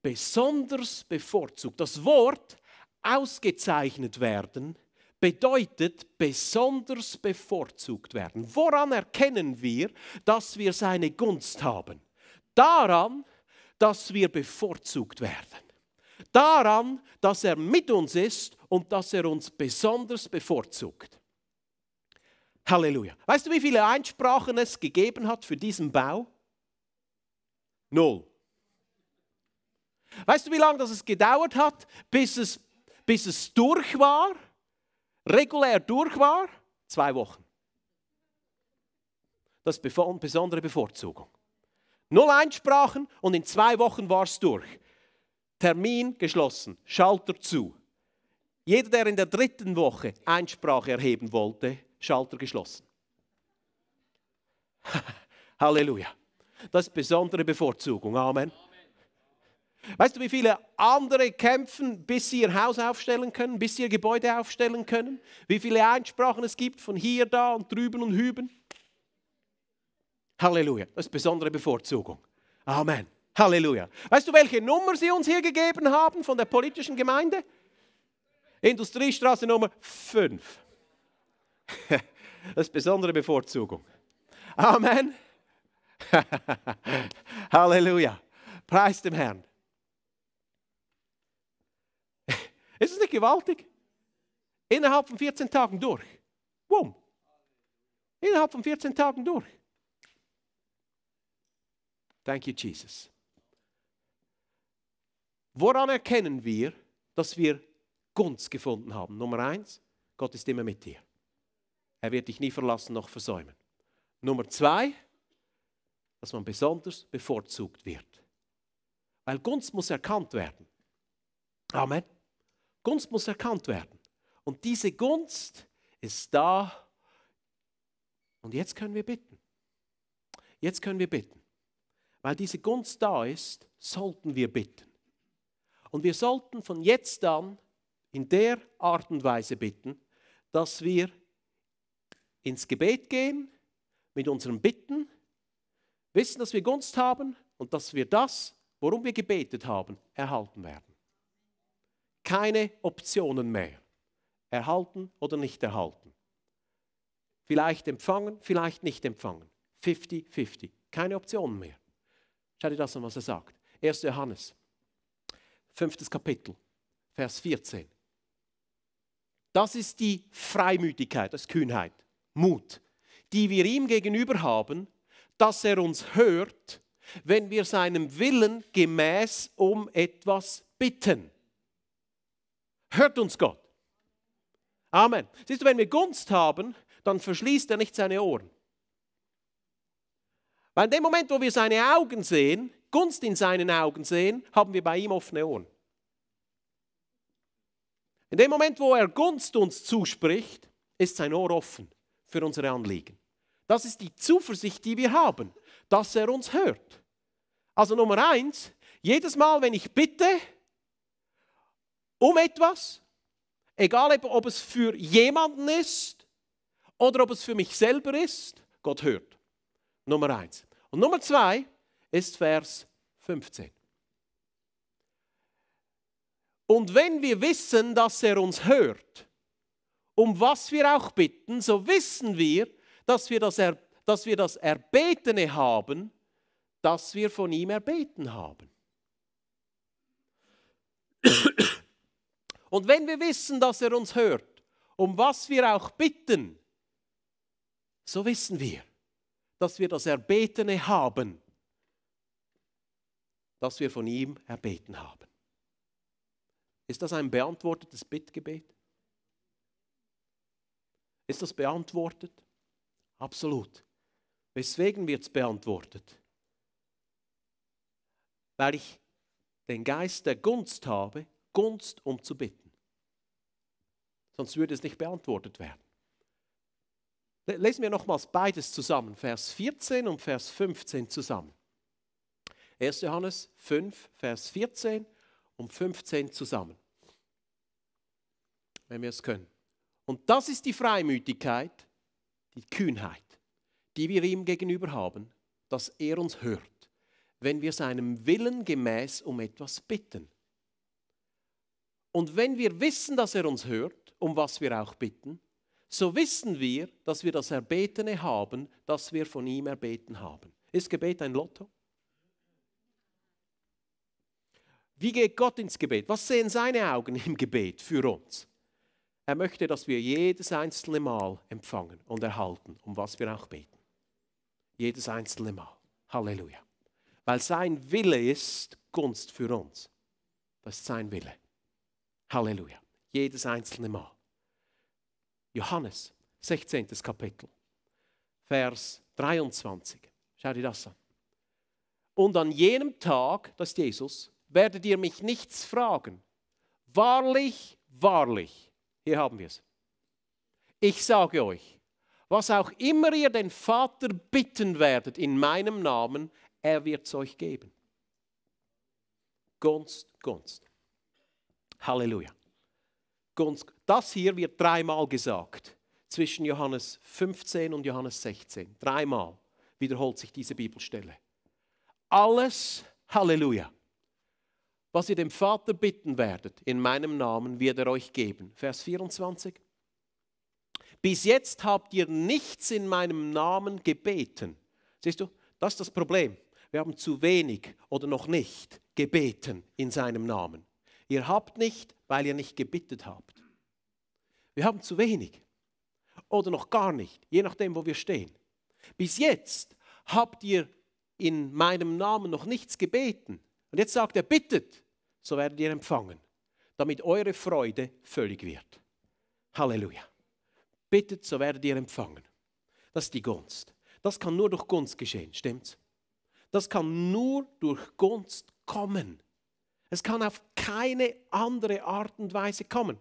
S1: Besonders bevorzugt. Das Wort ausgezeichnet werden bedeutet besonders bevorzugt werden. Woran erkennen wir, dass wir seine Gunst haben? Daran, dass wir bevorzugt werden daran, dass er mit uns ist und dass er uns besonders bevorzugt. Halleluja. Weißt du, wie viele Einsprachen es gegeben hat für diesen Bau? Null. Weißt du, wie lange das es gedauert hat, bis es, bis es durch war, regulär durch war? Zwei Wochen. Das ist eine besondere Bevorzugung. Null Einsprachen und in zwei Wochen war es durch. Termin geschlossen, Schalter zu. Jeder, der in der dritten Woche Einsprache erheben wollte, Schalter geschlossen. Halleluja. Das ist besondere Bevorzugung. Amen. Amen. Weißt du, wie viele andere kämpfen, bis sie ihr Haus aufstellen können, bis sie ihr Gebäude aufstellen können? Wie viele Einsprachen es gibt von hier, da und drüben und hüben? Halleluja. Das ist besondere Bevorzugung. Amen. Halleluja. Weißt du, welche Nummer sie uns hier gegeben haben von der politischen Gemeinde? Industriestraße Nummer 5. Das ist besondere Bevorzugung. Amen. Halleluja. Preis dem Herrn. Ist es nicht gewaltig? Innerhalb von 14 Tagen durch. Boom. Innerhalb von 14 Tagen durch. Thank you, Jesus. Woran erkennen wir, dass wir Gunst gefunden haben? Nummer eins, Gott ist immer mit dir. Er wird dich nie verlassen noch versäumen. Nummer zwei, dass man besonders bevorzugt wird. Weil Gunst muss erkannt werden. Amen. Gunst muss erkannt werden. Und diese Gunst ist da. Und jetzt können wir bitten. Jetzt können wir bitten. Weil diese Gunst da ist, sollten wir bitten. Und wir sollten von jetzt an in der Art und Weise bitten, dass wir ins Gebet gehen mit unseren Bitten, wissen, dass wir Gunst haben und dass wir das, worum wir gebetet haben, erhalten werden. Keine Optionen mehr. Erhalten oder nicht erhalten. Vielleicht empfangen, vielleicht nicht empfangen. 50-50. Keine Optionen mehr. Schau dir das an, was er sagt. 1. Johannes fünftes Kapitel, Vers 14. Das ist die Freimütigkeit, das ist Kühnheit, Mut, die wir ihm gegenüber haben, dass er uns hört, wenn wir seinem Willen gemäß um etwas bitten. Hört uns Gott. Amen. Siehst du, wenn wir Gunst haben, dann verschließt er nicht seine Ohren. Weil in dem Moment, wo wir seine Augen sehen, Gunst in seinen Augen sehen, haben wir bei ihm offene Ohren. In dem Moment, wo er Gunst uns zuspricht, ist sein Ohr offen für unsere Anliegen. Das ist die Zuversicht, die wir haben, dass er uns hört. Also Nummer eins, jedes Mal, wenn ich bitte um etwas, egal ob es für jemanden ist oder ob es für mich selber ist, Gott hört. Nummer eins. Und Nummer zwei, ist Vers 15. Und wenn wir wissen, dass er uns hört, um was wir auch bitten, so wissen wir, dass wir das, er, dass wir das Erbetene haben, das wir von ihm erbeten haben. Und wenn wir wissen, dass er uns hört, um was wir auch bitten, so wissen wir, dass wir das Erbetene haben, das wir von ihm erbeten haben. Ist das ein beantwortetes Bittgebet? Ist das beantwortet? Absolut. Weswegen wird es beantwortet? Weil ich den Geist der Gunst habe, Gunst um zu bitten. Sonst würde es nicht beantwortet werden. Lesen wir nochmals beides zusammen, Vers 14 und Vers 15 zusammen. 1. Johannes 5, Vers 14 und 15 zusammen. Wenn wir es können. Und das ist die Freimütigkeit, die Kühnheit, die wir ihm gegenüber haben, dass er uns hört, wenn wir seinem Willen gemäß um etwas bitten. Und wenn wir wissen, dass er uns hört, um was wir auch bitten, so wissen wir, dass wir das Erbetene haben, das wir von ihm erbeten haben. Ist Gebet ein Lotto? Wie geht Gott ins Gebet? Was sehen seine Augen im Gebet für uns? Er möchte, dass wir jedes einzelne Mal empfangen und erhalten, um was wir auch beten. Jedes einzelne Mal. Halleluja. Weil sein Wille ist Gunst für uns. Das ist sein Wille. Halleluja. Jedes einzelne Mal. Johannes, 16. Kapitel, Vers 23. Schau dir das an. Und an jenem Tag, das ist Jesus, werdet ihr mich nichts fragen. Wahrlich, wahrlich, hier haben wir es. Ich sage euch, was auch immer ihr den Vater bitten werdet in meinem Namen, er wird es euch geben. Gunst, Gunst. Halleluja. Gunst. Das hier wird dreimal gesagt zwischen Johannes 15 und Johannes 16. Dreimal wiederholt sich diese Bibelstelle. Alles, Halleluja was ihr dem Vater bitten werdet, in meinem Namen wird er euch geben. Vers 24. Bis jetzt habt ihr nichts in meinem Namen gebeten. Siehst du, das ist das Problem. Wir haben zu wenig oder noch nicht gebeten in seinem Namen. Ihr habt nicht, weil ihr nicht gebetet habt. Wir haben zu wenig oder noch gar nicht, je nachdem, wo wir stehen. Bis jetzt habt ihr in meinem Namen noch nichts gebeten. Und jetzt sagt er, bittet, so werdet ihr empfangen, damit eure Freude völlig wird. Halleluja. Bittet, so werdet ihr empfangen. Das ist die Gunst. Das kann nur durch Gunst geschehen, stimmt's? Das kann nur durch Gunst kommen. Es kann auf keine andere Art und Weise kommen.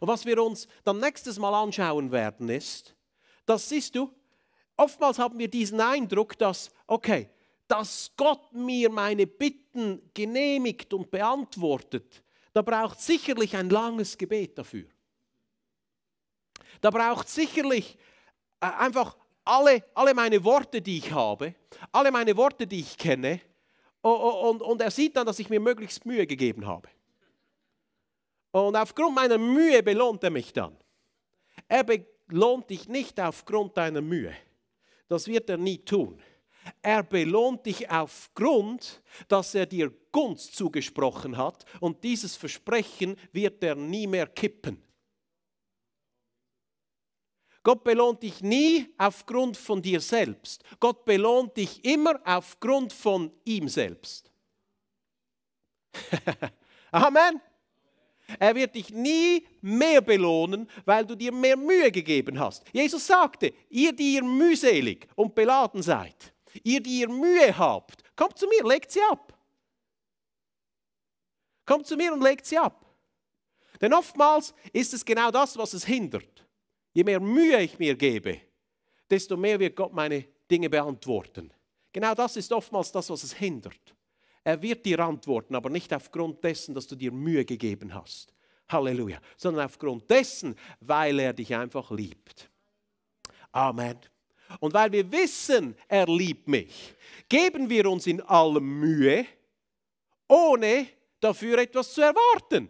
S1: Und was wir uns dann nächstes Mal anschauen werden, ist, das siehst du, oftmals haben wir diesen Eindruck, dass, okay, dass Gott mir meine Bitten genehmigt und beantwortet, da braucht sicherlich ein langes Gebet dafür. Da braucht sicherlich äh, einfach alle, alle meine Worte, die ich habe, alle meine Worte, die ich kenne, und, und er sieht dann, dass ich mir möglichst Mühe gegeben habe. Und aufgrund meiner Mühe belohnt er mich dann. Er belohnt dich nicht aufgrund deiner Mühe. Das wird er nie tun. Er belohnt dich aufgrund, dass er dir Gunst zugesprochen hat und dieses Versprechen wird er nie mehr kippen. Gott belohnt dich nie aufgrund von dir selbst. Gott belohnt dich immer aufgrund von ihm selbst. Amen. Er wird dich nie mehr belohnen, weil du dir mehr Mühe gegeben hast. Jesus sagte, ihr, die ihr mühselig und beladen seid, Ihr, die ihr Mühe habt, kommt zu mir, legt sie ab. Kommt zu mir und legt sie ab. Denn oftmals ist es genau das, was es hindert. Je mehr Mühe ich mir gebe, desto mehr wird Gott meine Dinge beantworten. Genau das ist oftmals das, was es hindert. Er wird dir antworten, aber nicht aufgrund dessen, dass du dir Mühe gegeben hast. Halleluja. Sondern aufgrund dessen, weil er dich einfach liebt. Amen. Und weil wir wissen, er liebt mich, geben wir uns in allem Mühe, ohne dafür etwas zu erwarten.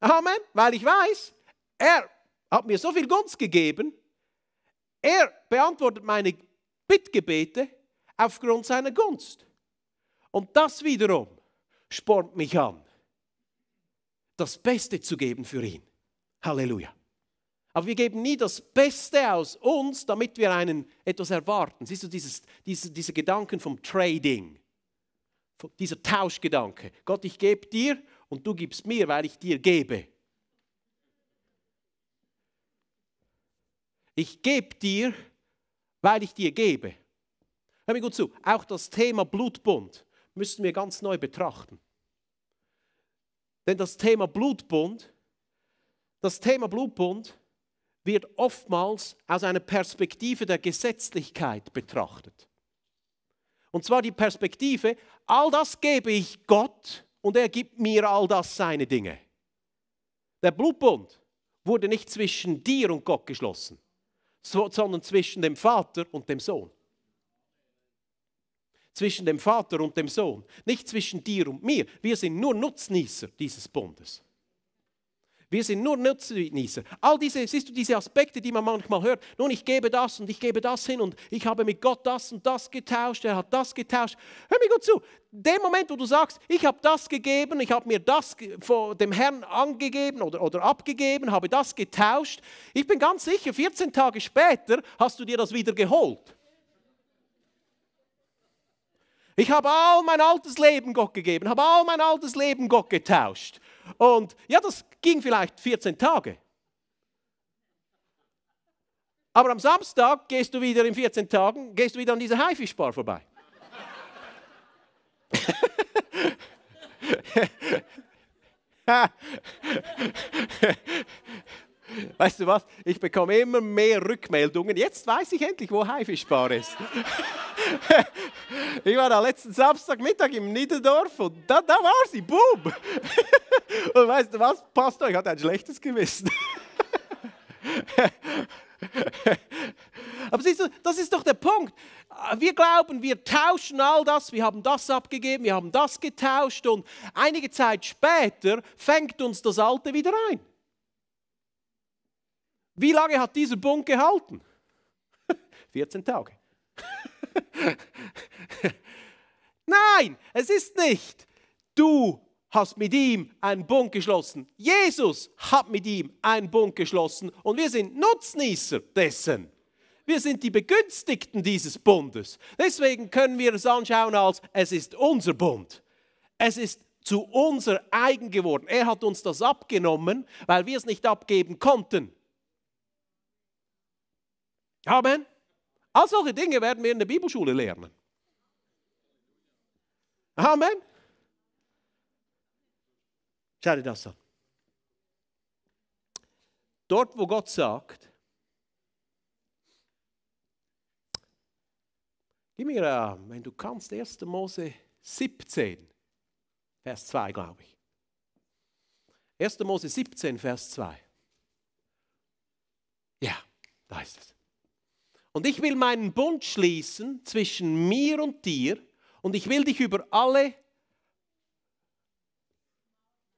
S1: Amen, weil ich weiß, er hat mir so viel Gunst gegeben, er beantwortet meine Bittgebete aufgrund seiner Gunst. Und das wiederum spornt mich an, das Beste zu geben für ihn. Halleluja. Aber wir geben nie das Beste aus uns, damit wir einen, etwas erwarten. Siehst du, dieses, diese, diese Gedanken vom Trading, dieser Tauschgedanke. Gott, ich gebe dir und du gibst mir, weil ich dir gebe. Ich gebe dir, weil ich dir gebe. Hör mir gut zu, auch das Thema Blutbund müssen wir ganz neu betrachten. Denn das Thema Blutbund, das Thema Blutbund wird oftmals aus einer Perspektive der Gesetzlichkeit betrachtet. Und zwar die Perspektive, all das gebe ich Gott und er gibt mir all das seine Dinge. Der Blutbund wurde nicht zwischen dir und Gott geschlossen, sondern zwischen dem Vater und dem Sohn. Zwischen dem Vater und dem Sohn, nicht zwischen dir und mir. Wir sind nur Nutznießer dieses Bundes. Wir sind nur Nutznießer. All diese, siehst du, diese Aspekte, die man manchmal hört. Nun, ich gebe das und ich gebe das hin und ich habe mit Gott das und das getauscht, er hat das getauscht. Hör mir gut zu. Dem Moment, wo du sagst, ich habe das gegeben, ich habe mir das vor dem Herrn angegeben oder, oder abgegeben, habe das getauscht, ich bin ganz sicher, 14 Tage später hast du dir das wieder geholt. Ich habe all mein altes Leben Gott gegeben, habe all mein altes Leben Gott getauscht. Und ja, das ging vielleicht 14 Tage. Aber am Samstag gehst du wieder in 14 Tagen, gehst du wieder an dieser Haifischbar vorbei. ha Weißt du was? Ich bekomme immer mehr Rückmeldungen. Jetzt weiß ich endlich, wo Haifischbar ist. ich war da letzten Samstagmittag im Niederdorf und da, da war sie. Boom! und weißt du was? Pastor, ich hatte ein schlechtes Gewissen. Aber siehst du, das ist doch der Punkt. Wir glauben, wir tauschen all das, wir haben das abgegeben, wir haben das getauscht und einige Zeit später fängt uns das Alte wieder ein. Wie lange hat dieser Bund gehalten? 14 Tage. Nein, es ist nicht. Du hast mit ihm einen Bund geschlossen. Jesus hat mit ihm einen Bund geschlossen und wir sind Nutznießer dessen. Wir sind die Begünstigten dieses Bundes. Deswegen können wir es anschauen als, es ist unser Bund. Es ist zu unser eigen geworden. Er hat uns das abgenommen, weil wir es nicht abgeben konnten. Amen. All solche Dinge werden wir in der Bibelschule lernen. Amen. Schau dir das an. Dort, wo Gott sagt, gib mir, wenn du kannst, 1. Mose 17, Vers 2, glaube ich. 1. Mose 17, Vers 2. Ja, da ist es. Und ich will meinen Bund schließen zwischen mir und dir und ich will dich über alle,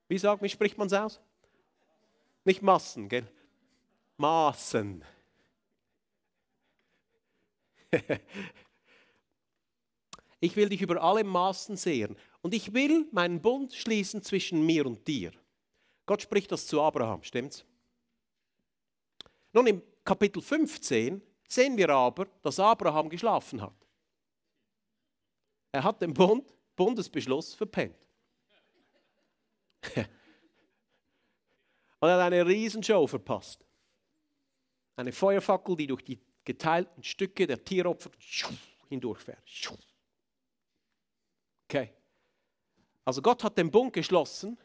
S1: wie sagt man, spricht man es aus? Nicht Massen, gell? Maßen. ich will dich über alle Maßen sehen und ich will meinen Bund schließen zwischen mir und dir. Gott spricht das zu Abraham, stimmt's? Nun im Kapitel 15 sehen wir aber, dass Abraham geschlafen hat. Er hat den Bund, Bundesbeschluss verpennt. Und er hat eine Riesenshow verpasst. Eine Feuerfackel, die durch die geteilten Stücke der Tieropfer hindurchfährt. Okay. Also Gott hat den Bund geschlossen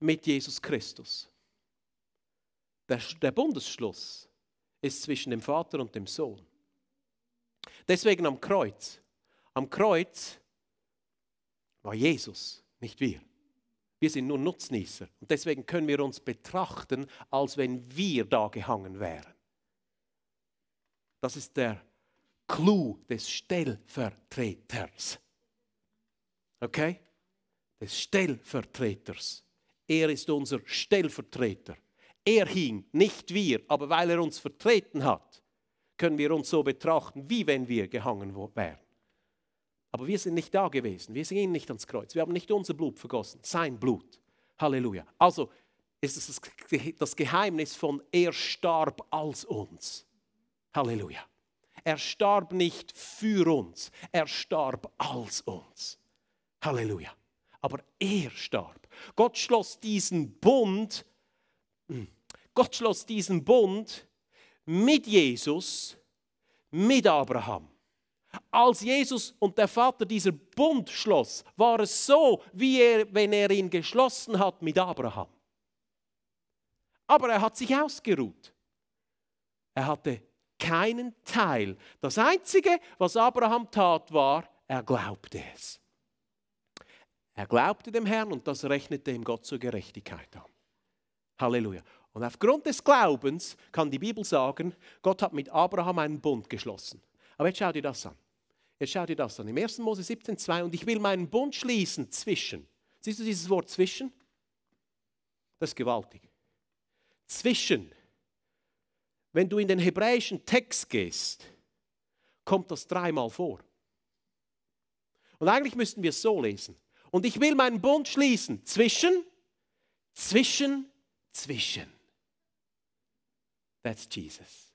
S1: mit Jesus Christus. Der, der Bundesschluss ist zwischen dem Vater und dem Sohn. Deswegen am Kreuz. Am Kreuz war Jesus, nicht wir. Wir sind nur Nutznießer und deswegen können wir uns betrachten, als wenn wir da gehangen wären. Das ist der Clou des Stellvertreters. Okay? Des Stellvertreters. Er ist unser Stellvertreter. Er hing, nicht wir, aber weil er uns vertreten hat, können wir uns so betrachten, wie wenn wir gehangen wären. Aber wir sind nicht da gewesen, wir sind nicht ans Kreuz, wir haben nicht unser Blut vergossen, sein Blut. Halleluja. Also ist es das Geheimnis von, er starb als uns. Halleluja. Er starb nicht für uns, er starb als uns. Halleluja. Aber er starb. Gott schloss diesen Bund Gott schloss diesen Bund mit Jesus, mit Abraham. Als Jesus und der Vater dieser Bund schloss, war es so, wie er, wenn er ihn geschlossen hat mit Abraham. Aber er hat sich ausgeruht. Er hatte keinen Teil. Das Einzige, was Abraham tat, war, er glaubte es. Er glaubte dem Herrn und das rechnete ihm Gott zur Gerechtigkeit an. Halleluja. Und aufgrund des Glaubens kann die Bibel sagen, Gott hat mit Abraham einen Bund geschlossen. Aber jetzt schau dir das an. Jetzt schau dir das an. Im 1. Mose 17, 2. und ich will meinen Bund schließen zwischen. Siehst du dieses Wort zwischen? Das ist gewaltig. Zwischen. Wenn du in den hebräischen Text gehst, kommt das dreimal vor. Und eigentlich müssten wir es so lesen. Und ich will meinen Bund schließen zwischen, zwischen, zwischen. That's Jesus.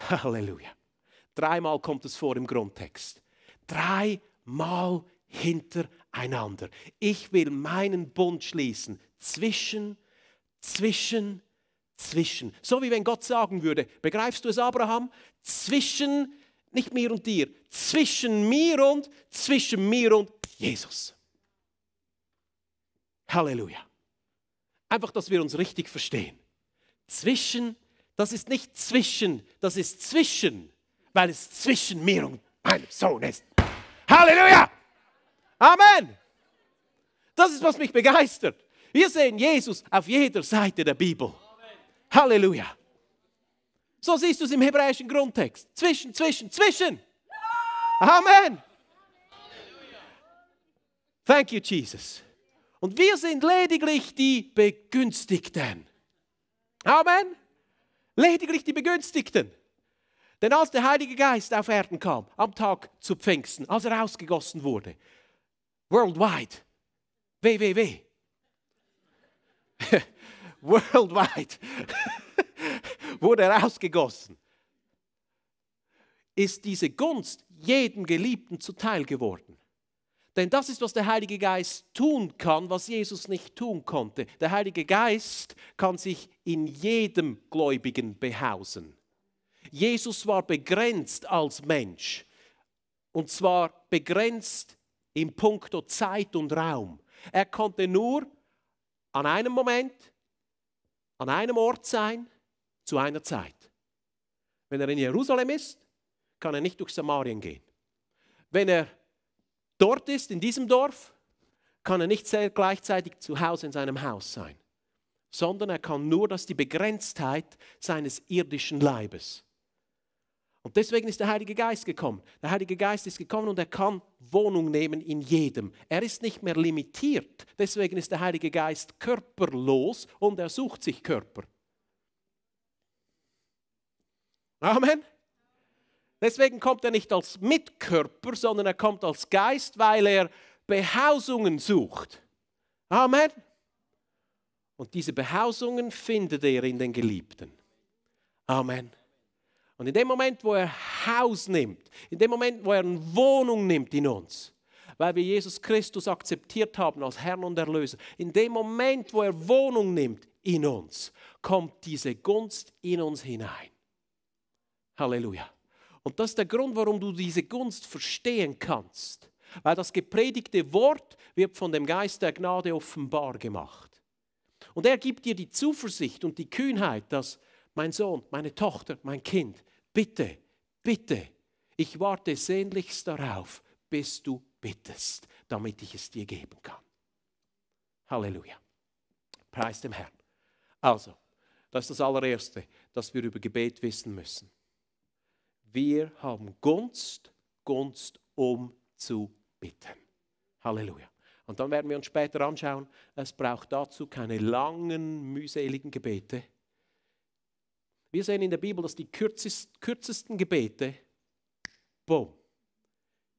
S1: Halleluja. Dreimal kommt es vor im Grundtext. Dreimal hintereinander. Ich will meinen Bund schließen. Zwischen, zwischen, zwischen. So wie wenn Gott sagen würde, begreifst du es, Abraham? Zwischen, nicht mir und dir, zwischen mir und, zwischen mir und Jesus. Halleluja. Einfach, dass wir uns richtig verstehen. Zwischen, das ist nicht zwischen, das ist zwischen, weil es zwischen mir und meinem Sohn ist. Halleluja! Amen! Das ist, was mich begeistert. Wir sehen Jesus auf jeder Seite der Bibel. Halleluja! So siehst du es im hebräischen Grundtext. Zwischen, zwischen, zwischen. Amen. Thank you, Jesus. Und wir sind lediglich die Begünstigten. Amen. Lediglich die Begünstigten. Denn als der Heilige Geist auf Erden kam, am Tag zu Pfingsten, als er ausgegossen wurde, worldwide, www, worldwide, wurde er ausgegossen, ist diese Gunst jedem Geliebten zuteil geworden. Denn das ist, was der Heilige Geist tun kann, was Jesus nicht tun konnte. Der Heilige Geist kann sich in jedem Gläubigen behausen. Jesus war begrenzt als Mensch. Und zwar begrenzt in puncto Zeit und Raum. Er konnte nur an einem Moment, an einem Ort sein, zu einer Zeit. Wenn er in Jerusalem ist, kann er nicht durch Samarien gehen. Wenn er dort ist, in diesem Dorf, kann er nicht gleichzeitig zu Hause in seinem Haus sein, sondern er kann nur das die Begrenztheit seines irdischen Leibes. Und deswegen ist der Heilige Geist gekommen. Der Heilige Geist ist gekommen und er kann Wohnung nehmen in jedem. Er ist nicht mehr limitiert. Deswegen ist der Heilige Geist körperlos und er sucht sich Körper. Amen. Deswegen kommt er nicht als Mitkörper, sondern er kommt als Geist, weil er Behausungen sucht. Amen. Und diese Behausungen findet er in den Geliebten. Amen. Und in dem Moment, wo er Haus nimmt, in dem Moment, wo er eine Wohnung nimmt in uns, weil wir Jesus Christus akzeptiert haben als Herrn und Erlöser, in dem Moment, wo er Wohnung nimmt in uns, kommt diese Gunst in uns hinein. Halleluja. Und das ist der Grund, warum du diese Gunst verstehen kannst. Weil das gepredigte Wort wird von dem Geist der Gnade offenbar gemacht. Und er gibt dir die Zuversicht und die Kühnheit, dass mein Sohn, meine Tochter, mein Kind, bitte, bitte, ich warte sehnlichst darauf, bis du bittest, damit ich es dir geben kann. Halleluja. Preis dem Herrn. Also, das ist das allererste, das wir über Gebet wissen müssen wir haben Gunst, Gunst, um zu bitten. Halleluja. Und dann werden wir uns später anschauen, es braucht dazu keine langen, mühseligen Gebete. Wir sehen in der Bibel, dass die kürzesten Gebete, boom,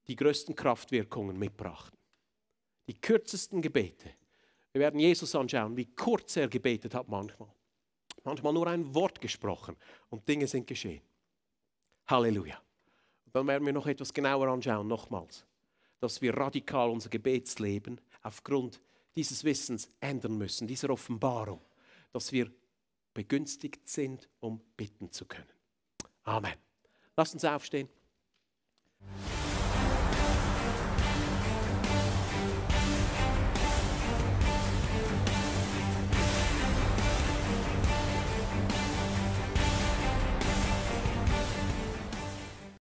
S1: die größten Kraftwirkungen mitbrachten. Die kürzesten Gebete. Wir werden Jesus anschauen, wie kurz er gebetet hat manchmal. Manchmal nur ein Wort gesprochen und Dinge sind geschehen. Halleluja. dann werden wir noch etwas genauer anschauen, nochmals, dass wir radikal unser Gebetsleben aufgrund dieses Wissens ändern müssen, dieser Offenbarung, dass wir begünstigt sind, um bitten zu können. Amen. Lasst uns aufstehen.